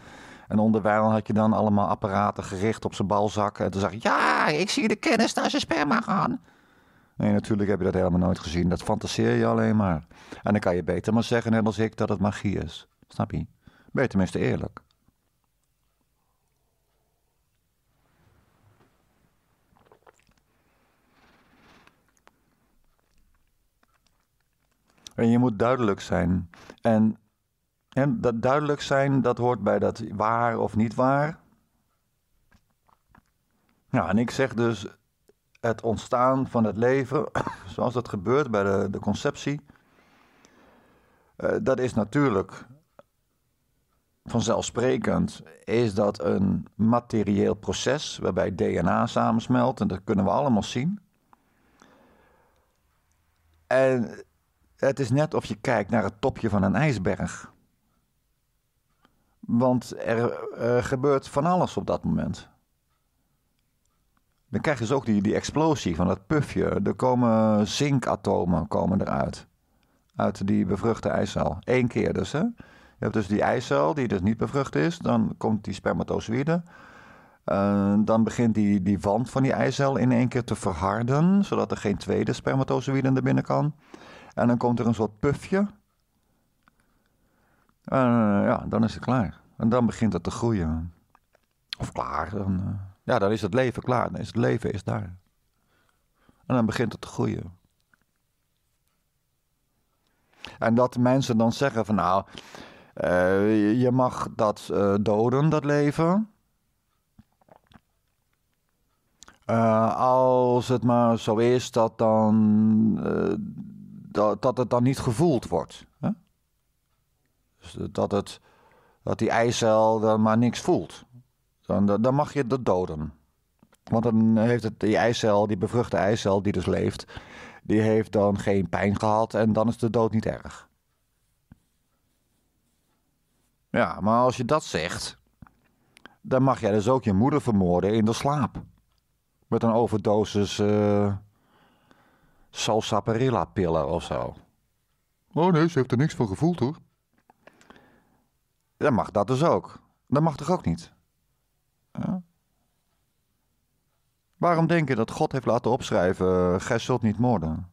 [SPEAKER 1] En onderwijl had je dan allemaal apparaten gericht op zijn balzakken. En toen zag je, ja, ik zie de kennis naar zijn sperma gaan. Nee, natuurlijk heb je dat helemaal nooit gezien. Dat fantaseer je alleen maar. En dan kan je beter maar zeggen, net als ik, dat het magie is. Snap je? Ben je tenminste eerlijk. En je moet duidelijk zijn. En, en dat duidelijk zijn, dat hoort bij dat waar of niet waar. Nou, en ik zeg dus het ontstaan van het leven, [COUGHS] zoals dat gebeurt bij de, de conceptie, eh, dat is natuurlijk vanzelfsprekend, is dat een materieel proces waarbij DNA samensmelt en dat kunnen we allemaal zien. En het is net of je kijkt naar het topje van een ijsberg. Want er eh, gebeurt van alles op dat moment. Dan krijg je dus ook die, die explosie van dat pufje. Er komen zinkatomen komen eruit. Uit die bevruchte eicel. Eén keer dus. Hè? Je hebt dus die eicel die dus niet bevrucht is. Dan komt die spermatozoïde. Eh, dan begint die, die wand van die eicel in één keer te verharden. Zodat er geen tweede spermatozoïde naar binnen kan. En dan komt er een soort pufje. En eh, ja, dan is het klaar. En dan begint het te groeien. Of klaar. Dan, eh, ja, dan is het leven klaar. Dan is het leven is daar. En dan begint het te groeien. En dat mensen dan zeggen van nou, eh, je mag dat doden, dat leven. als het maar zo is dat dan dat, dat het dan niet gevoeld wordt. Hè? Dus dat, het, dat die eicel dan maar niks voelt. Dan, dan mag je dat doden. Want dan heeft het, die eicel, die bevruchte eicel die dus leeft, die heeft dan geen pijn gehad en dan is de dood niet erg. Ja, maar als je dat zegt, dan mag jij dus ook je moeder vermoorden in de slaap. Met een overdosis eh, salsaparilla-pillen of zo. Oh nee, ze heeft er niks van gevoeld hoor. Dan mag dat dus ook. Dat mag toch ook niet? Ja. Waarom denken dat God heeft laten opschrijven: eh, Gij zult niet moorden?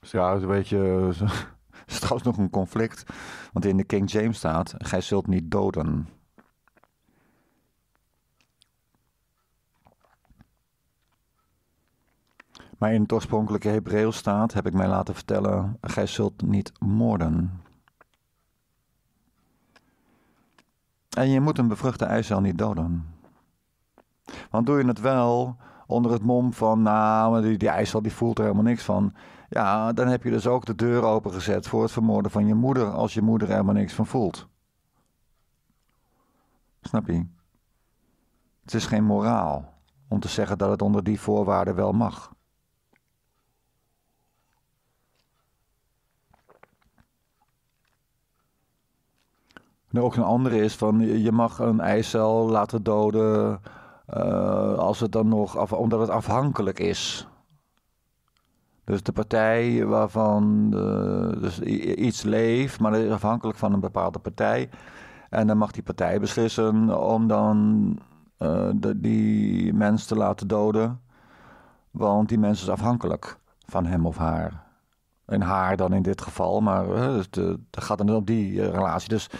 [SPEAKER 1] Ja, is een beetje. Eh, [LAUGHS] is trouwens nog een conflict. Want in de King James staat: Gij zult niet doden. Maar in het oorspronkelijke Hebreeuws staat, heb ik mij laten vertellen, gij zult niet moorden. En je moet een bevruchte eicel niet doden. Want doe je het wel onder het mom van, nou, die, die die voelt er helemaal niks van. Ja, dan heb je dus ook de deur opengezet voor het vermoorden van je moeder als je moeder er helemaal niks van voelt. Snap je? Het is geen moraal om te zeggen dat het onder die voorwaarden wel mag. nou ook een andere is van je mag een eicel laten doden eh, als het dan nog af, omdat het afhankelijk is. Dus de partij waarvan eh, dus iets leeft, maar dat is afhankelijk van een bepaalde partij. En dan mag die partij beslissen om dan eh, de, die mens te laten doden. Want die mens is afhankelijk van hem of haar. En haar dan in dit geval, maar uh, dat gaat dan om die relatie. Dus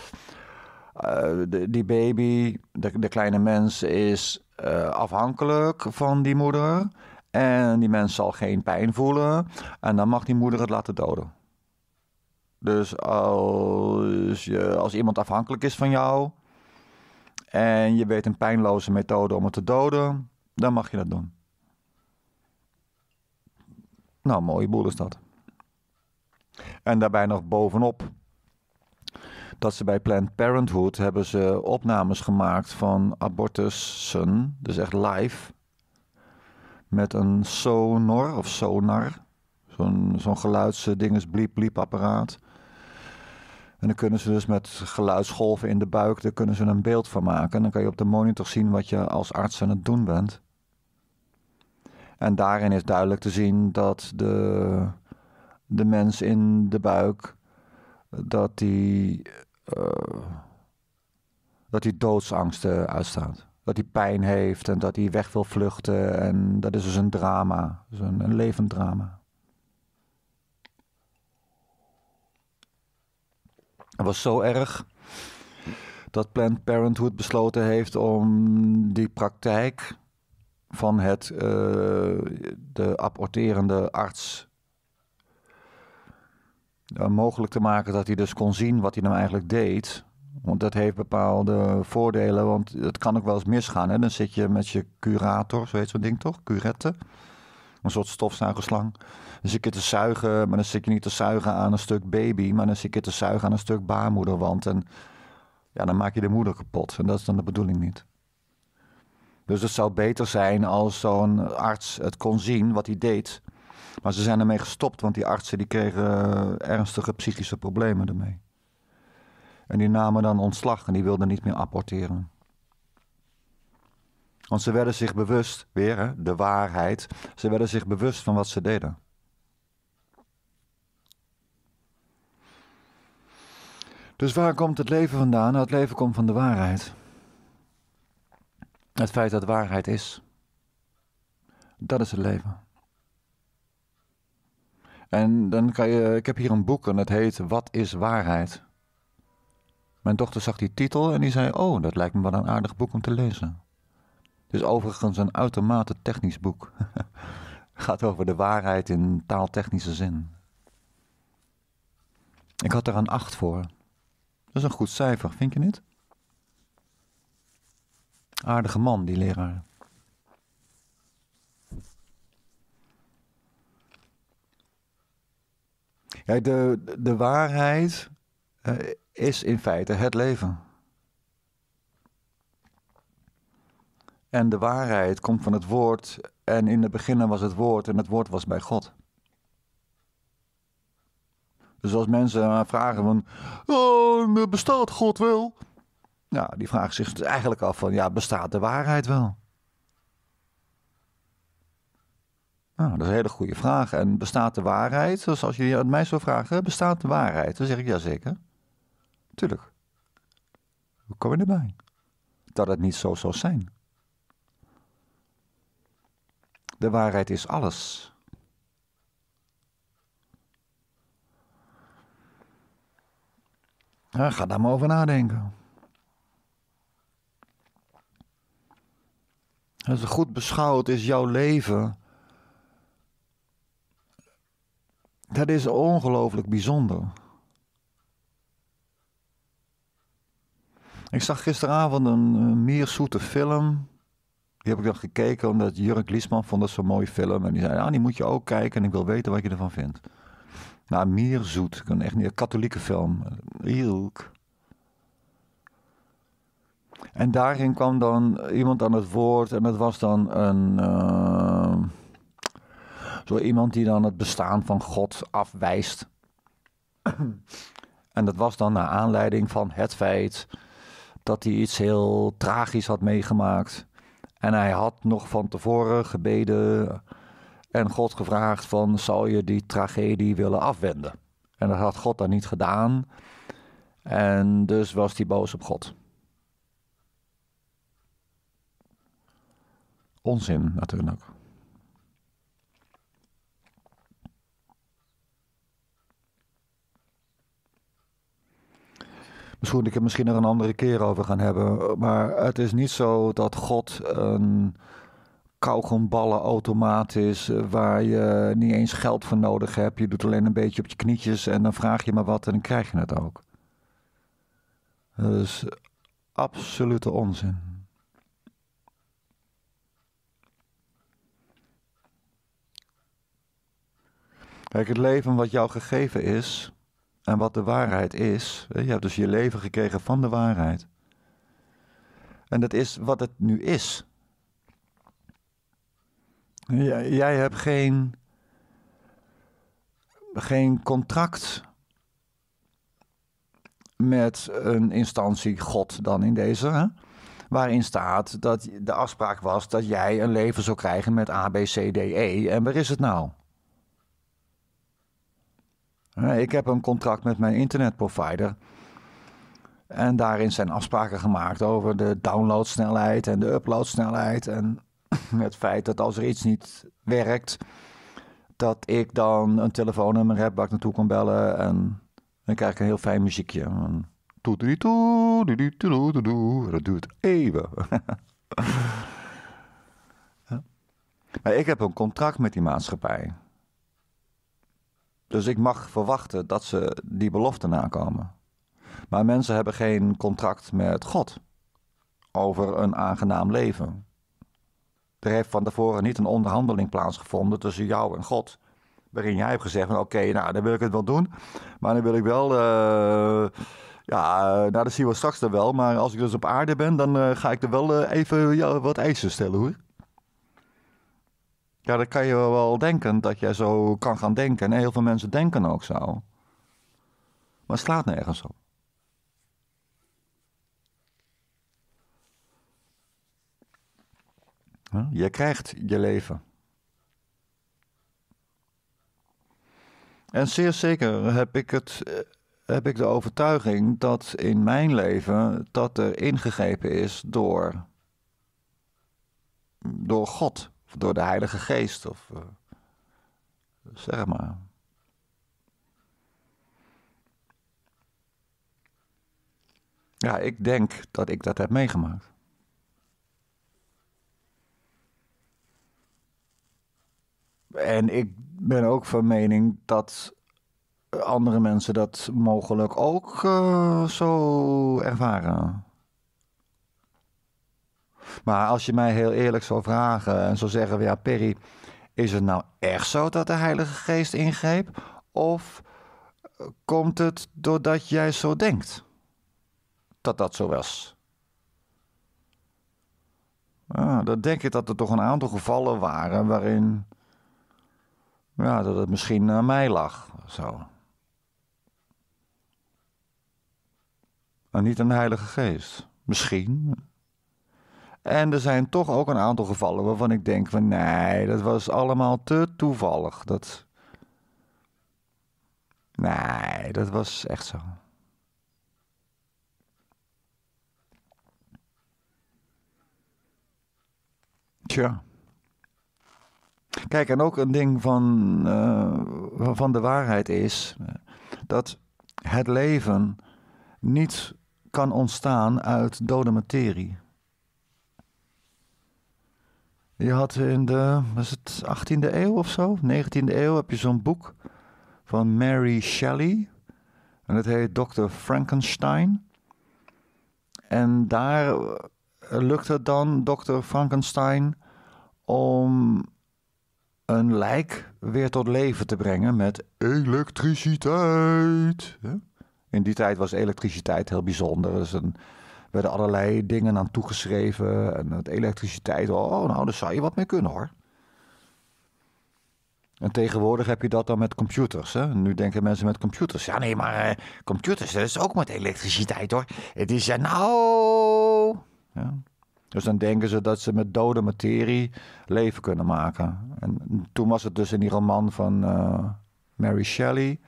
[SPEAKER 1] eh, die baby, de, de, kleine mens, is eh, afhankelijk van die moeder. En die mens zal geen pijn voelen. En dan mag die moeder het laten doden. Dus als, je, als iemand afhankelijk is van jou. en je weet een pijnloze methode om het te doden. dan mag je dat doen. Nou, mooie boel is dat. En daarbij nog bovenop dat ze bij Planned Parenthood hebben ze opnames gemaakt van abortussen, dus echt live, met een sonor of sonar, zo'n zo'n geluidsdinges eh, bliep bliep apparaat. En dan kunnen ze dus met geluidsgolven in de buik, daar kunnen ze een beeld van maken. En dan kan je op de monitor zien wat je als arts aan het doen bent. En daarin is duidelijk te zien dat de, de mens in de buik, dat die eh, dat hij doodsangsten uitstaat. Dat hij pijn heeft en dat hij weg wil vluchten. En dat is dus een drama, een, levend drama. Het was zo erg dat Planned Parenthood besloten heeft om die praktijk van het, eh, de aborterende arts eh, mogelijk te maken dat hij dus kon zien wat hij nou eigenlijk deed. Want dat heeft bepaalde voordelen, want het kan ook wel eens misgaan. Hè? Dan zit je met je curator, zo heet zo'n ding toch? Curette. Een soort stofzuigerslang. Dan zit je te zuigen, maar dan zit je niet te zuigen aan een stuk baby, maar dan zit je te zuigen aan een stuk baarmoederwand. En ja, dan maak je de moeder kapot. En dat is dan de bedoeling niet. Dus het zou beter zijn als zo'n arts het kon zien wat hij deed. Maar ze zijn ermee gestopt, want die artsen die kregen eh, ernstige psychische problemen ermee. En die namen dan ontslag en die wilden niet meer apporteren. Want ze werden zich bewust, weer hè, de waarheid, ze werden zich bewust van wat ze deden. Dus waar komt het leven vandaan? Nou, het leven komt van de waarheid. Het feit dat waarheid is. Dat is het leven. En dan kan je, ik heb hier een boek en het heet Wat is waarheid? Mijn dochter zag die titel en die zei: Oh, dat lijkt me wel een aardig boek om te lezen. Het is overigens een uitermate technisch boek. [LAUGHS] Gaat over de waarheid in taaltechnische zin. Ik had er een acht voor. Dat is een goed cijfer, vind je niet? Aardige man, die leraar. Ja, de, de waarheid eh, is in feite het leven. En de waarheid komt van het woord. En in het begin was het woord en het woord was bij God. Dus als mensen vragen van, oh, bestaat God wel? Nou, die vragen zich eigenlijk af van, ja, bestaat de waarheid wel? Nou, dat is een hele goede vraag. En bestaat de waarheid? Zoals als je aan mij zou vragen, bestaat de waarheid? Dan zeg ik ja zeker. Tuurlijk. Hoe kom je erbij? Dat het niet zo zou zijn. De waarheid is alles. ga daar maar over nadenken. Als je goed beschouwd is jouw leven Dat is ongelooflijk bijzonder. Ik zag gisteravond een, een mierzoete film. Die heb ik dan gekeken omdat Jurk Liesman vond dat zo'n mooie film. En die zei, Ah, die moet je ook kijken en ik wil weten wat je ervan vindt. Nou, Mierzoet, ik kan echt niet, een katholieke film. Rielk. En daarin kwam dan iemand aan het woord en dat was dan een... Eh, door iemand die dan het bestaan van God afwijst. [CLEARS THROAT] en dat was dan naar aanleiding van het feit dat hij iets heel tragisch had meegemaakt. En hij had nog van tevoren gebeden en God gevraagd van zou je die tragedie willen afwenden? En dat had God dan niet gedaan. En dus was hij boos op God. Onzin natuurlijk. misschien, ik het misschien er een andere keer over gaan hebben. Maar het is niet zo dat God een automaat is eh, waar je niet eens geld voor nodig hebt. Je doet alleen een beetje op je knietjes en dan vraag je maar wat en dan krijg je het ook. Dat is absolute onzin. Kijk, het leven wat jou gegeven is, en wat de waarheid is. Je hebt dus je leven gekregen van de waarheid. En dat is wat het nu is. Jij, jij hebt geen, geen contract met een instantie, God dan in deze, hè? waarin staat dat de afspraak was dat jij een leven zou krijgen met A, B, C, D, E. En waar is het nou? Ik heb een contract met mijn internetprovider. En daarin zijn afspraken gemaakt over de downloadsnelheid en de uploadsnelheid. En [CLEARS THROAT] het feit dat als er iets niet werkt, dat ik dan een telefoonnummer heb waar ik naartoe kan bellen. En dan krijg ik een heel fijn muziekje. Dat duurt even. Maar ik heb een contract met die maatschappij. Dus ik mag verwachten dat ze die belofte nakomen. Maar mensen hebben geen contract met God over een aangenaam leven. Er heeft van tevoren niet een onderhandeling plaatsgevonden tussen jou en God. Waarin jij hebt gezegd: Oké, nou dan wil ik het wel doen. Maar dan wil ik wel. Eh, ja, nou, dat zien we straks dan wel. Maar als ik dus op aarde ben, dan eh, ga ik er wel eh, even ja, wat eisen stellen hoor. Ja, dat kan je wel denken dat jij zo kan gaan denken. En heel veel mensen denken ook zo. Maar het slaat nergens op. Je krijgt je leven. En zeer zeker heb ik, het, eh, heb ik de overtuiging dat in mijn leven dat er ingegrepen is door, door God door de Heilige Geest of eh, zeg maar. Ja, ik denk dat ik dat heb meegemaakt. En ik ben ook van mening dat andere mensen dat mogelijk ook eh, zo ervaren. Maar als je mij heel eerlijk zou vragen en zou zeggen: Ja, Perry, is het nou echt zo dat de Heilige Geest ingreep? Of eh, komt het doordat jij zo denkt dat dat zo was? Ah, dan denk ik dat er toch een aantal gevallen waren waarin. Ja, dat het misschien aan mij lag. Zo. En niet aan de Heilige Geest. Misschien. En er zijn toch ook een aantal gevallen waarvan ik denk van nee, dat was allemaal te toevallig. Dat... Nee, dat was echt zo. Tja. Kijk, en ook een ding van, eh, van de waarheid is eh, dat het leven niet kan ontstaan uit dode materie. Je had in de, was het 18e eeuw of zo? 19e eeuw heb je zo'n boek van Mary Shelley. En dat heet Dr. Frankenstein. En daar eh, lukt het dan Dr. Frankenstein om een lijk weer tot leven te brengen met elektriciteit. In die tijd was elektriciteit heel bijzonder. Dat is een werden allerlei dingen aan toegeschreven. En het elektriciteit, oh nou, daar zou je wat mee kunnen hoor. En tegenwoordig heb je dat dan met computers. Hè? Nu denken mensen met computers. Ja, nee, maar eh, computers, dat is ook met elektriciteit hoor. Het is eh, nou. Ja. Dus dan denken ze dat ze met dode materie leven kunnen maken. En toen was het dus in die roman van eh, Mary Shelley.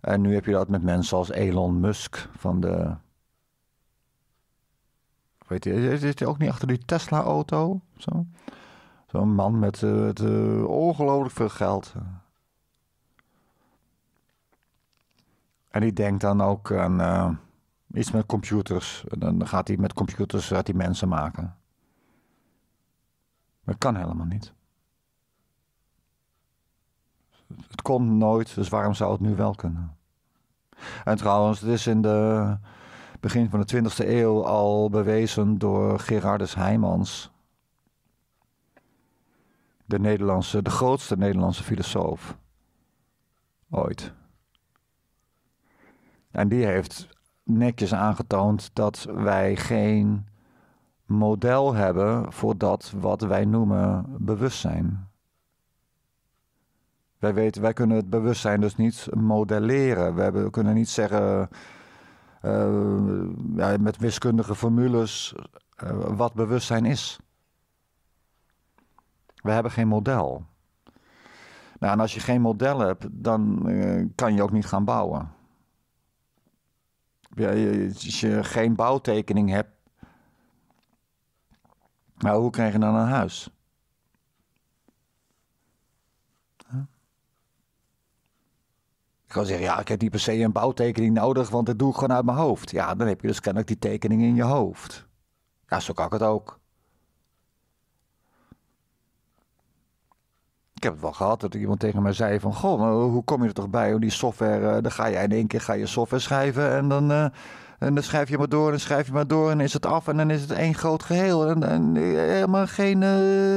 [SPEAKER 1] En nu heb je dat met mensen als Elon Musk van de Weet je, zit hij ook niet achter die Tesla-auto? Zo'n zo man met, eh, met eh, ongelooflijk veel geld. En die denkt dan ook aan eh, iets met computers. En dan gaat hij met computers gaat die mensen maken. Dat kan helemaal niet. Het kon nooit, dus waarom zou het nu wel kunnen? En trouwens, het is in de begin van de 20e eeuw al bewezen door Gerardus Heijmans. De, Nederlandse, de grootste Nederlandse filosoof ooit. En die heeft netjes aangetoond dat wij geen model hebben voor dat wat wij noemen bewustzijn. Wij, weten, wij kunnen het bewustzijn dus niet modelleren. We, hebben, we kunnen niet zeggen eh, ja, met wiskundige formules eh, wat bewustzijn is. We hebben geen model. Nou, en als je geen model hebt, dan eh, kan je ook niet gaan bouwen. als je geen bouwtekening hebt, nou, hoe krijg je dan een huis? Gewoon zeggen, ja, ik heb niet per se een bouwtekening nodig, want dat doe ik gewoon uit mijn hoofd. Ja, dan heb je dus kennelijk die tekening in je hoofd. Ja, zo kan ik het ook. Ik heb het wel gehad dat iemand tegen mij zei van... Goh, hoe kom je er toch bij? om oh, die software, eh, dan ga je in één keer ga je software schrijven... En dan, eh, en dan schrijf je maar door en schrijf je maar door... en is het af en dan is het één groot geheel. En, en eh, helemaal geen... Uh,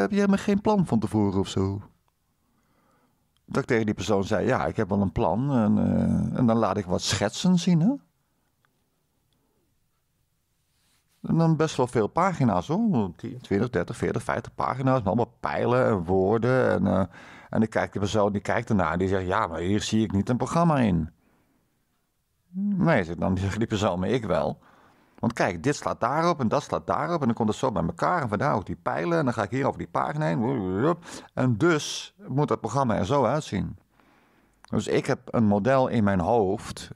[SPEAKER 1] heb je helemaal geen plan van tevoren of zo? Dat ik tegen die persoon zei: Ja, ik heb wel een plan. En, eh, en dan laat ik wat schetsen zien. Hè? En dan best wel veel pagina's hoor. 20, 30, 40, 50 pagina's. met allemaal pijlen en woorden. En, uh, en dan kijkt de persoon die kijkt ernaar en die zegt: Ja, maar hier zie ik niet een programma in. Nee, dan zegt die persoon, maar ik wel. Want kijk, dit slaat daarop en dat slaat daarop. En dan komt het zo bij elkaar. En vandaar ook die pijlen. En dan ga ik hier over die pagina heen. En dus moet dat programma er zo uitzien. Dus ik heb een model in mijn hoofd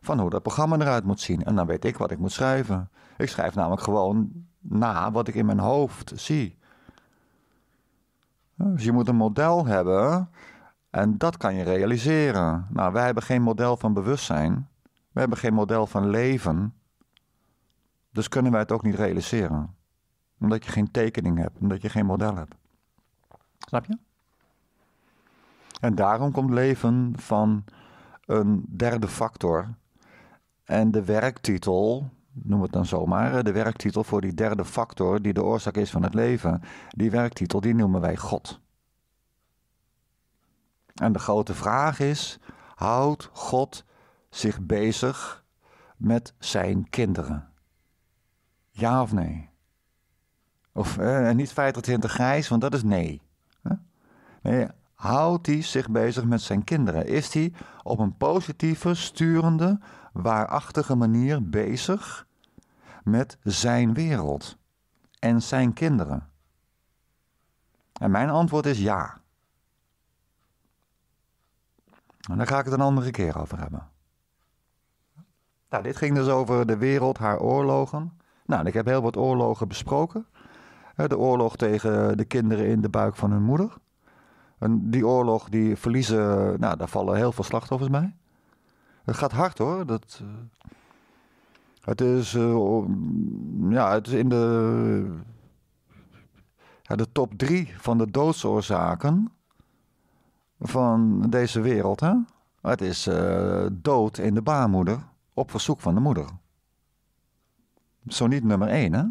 [SPEAKER 1] van hoe dat programma eruit moet zien. En dan weet ik wat ik moet schrijven. Ik schrijf namelijk gewoon na wat ik in mijn hoofd zie. Dus je moet een model hebben en dat kan je realiseren. Nou, wij hebben geen model van bewustzijn. We hebben geen model van leven. Dus kunnen wij het ook niet realiseren. Omdat je geen tekening hebt, omdat je geen model hebt. Snap je? En daarom komt leven van een derde factor. En de werktitel, noem het dan zomaar, de werktitel voor die derde factor die de oorzaak is van het leven, die werktitel die noemen wij God. En de grote vraag is, houdt God zich bezig met zijn kinderen? Ja of nee? Of eh, niet 25 grijs, want dat is nee. Huh? Nee, houdt hij zich bezig met zijn kinderen? Is hij op een positieve, sturende, waarachtige manier bezig met zijn wereld en zijn kinderen? En mijn antwoord is ja. En daar ga ik het een andere keer over hebben. Nou, dit ging dus over de wereld, haar oorlogen. Nou, ik heb heel wat oorlogen besproken. De oorlog tegen de kinderen in de buik van hun moeder. En die oorlog, die verliezen, nou, daar vallen heel veel slachtoffers bij. Het gaat hard hoor. Dat, eh, het is, eh, ja, het is in de, ja, de top drie van de doodsoorzaken van deze wereld. Hè? Het is eh, dood in de baarmoeder op verzoek van de moeder. Zo niet nummer één, hè?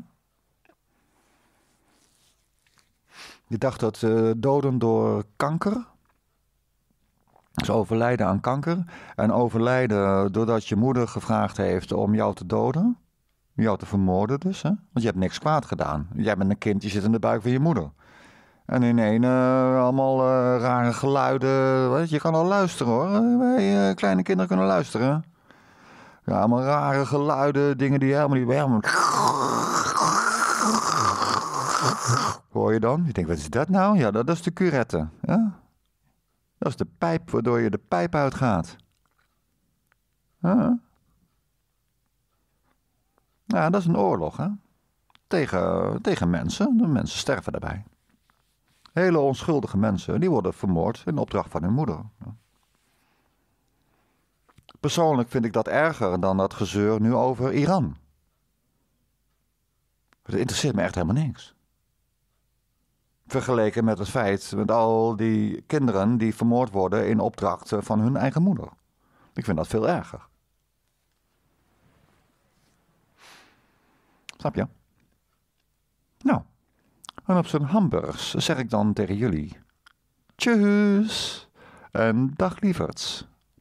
[SPEAKER 1] Je dacht dat eh, doden door kanker, dus overlijden aan kanker, en overlijden doordat je moeder gevraagd heeft om jou te doden, jou te vermoorden dus, hè? want je hebt niks kwaad gedaan. Jij bent een kind, je zit in de buik van je moeder. En in één eh, allemaal eh, rare geluiden. je, je kan al luisteren hoor. Wij, kleine kinderen kunnen luisteren. Ja, rare geluiden, dingen die helemaal niet... Helemaal... Hoor je dan? Je denkt, wat is dat nou? Ja, dat, is de curette. Dat is de pijp waardoor je de pijp uitgaat. Ja. dat is een oorlog, hè? Tegen, tegen mensen. De mensen sterven daarbij. Hele onschuldige mensen, die worden vermoord in opdracht van hun moeder. Persoonlijk vind ik dat erger dan dat gezeur nu over Iran. Het interesseert me echt helemaal niks. Vergeleken met het feit met al die kinderen die vermoord worden in opdracht van hun eigen moeder. Ik vind dat veel erger. Snap je? Nou, en op zijn hamburgers zeg ik dan tegen jullie: Tjus en dag lieverds.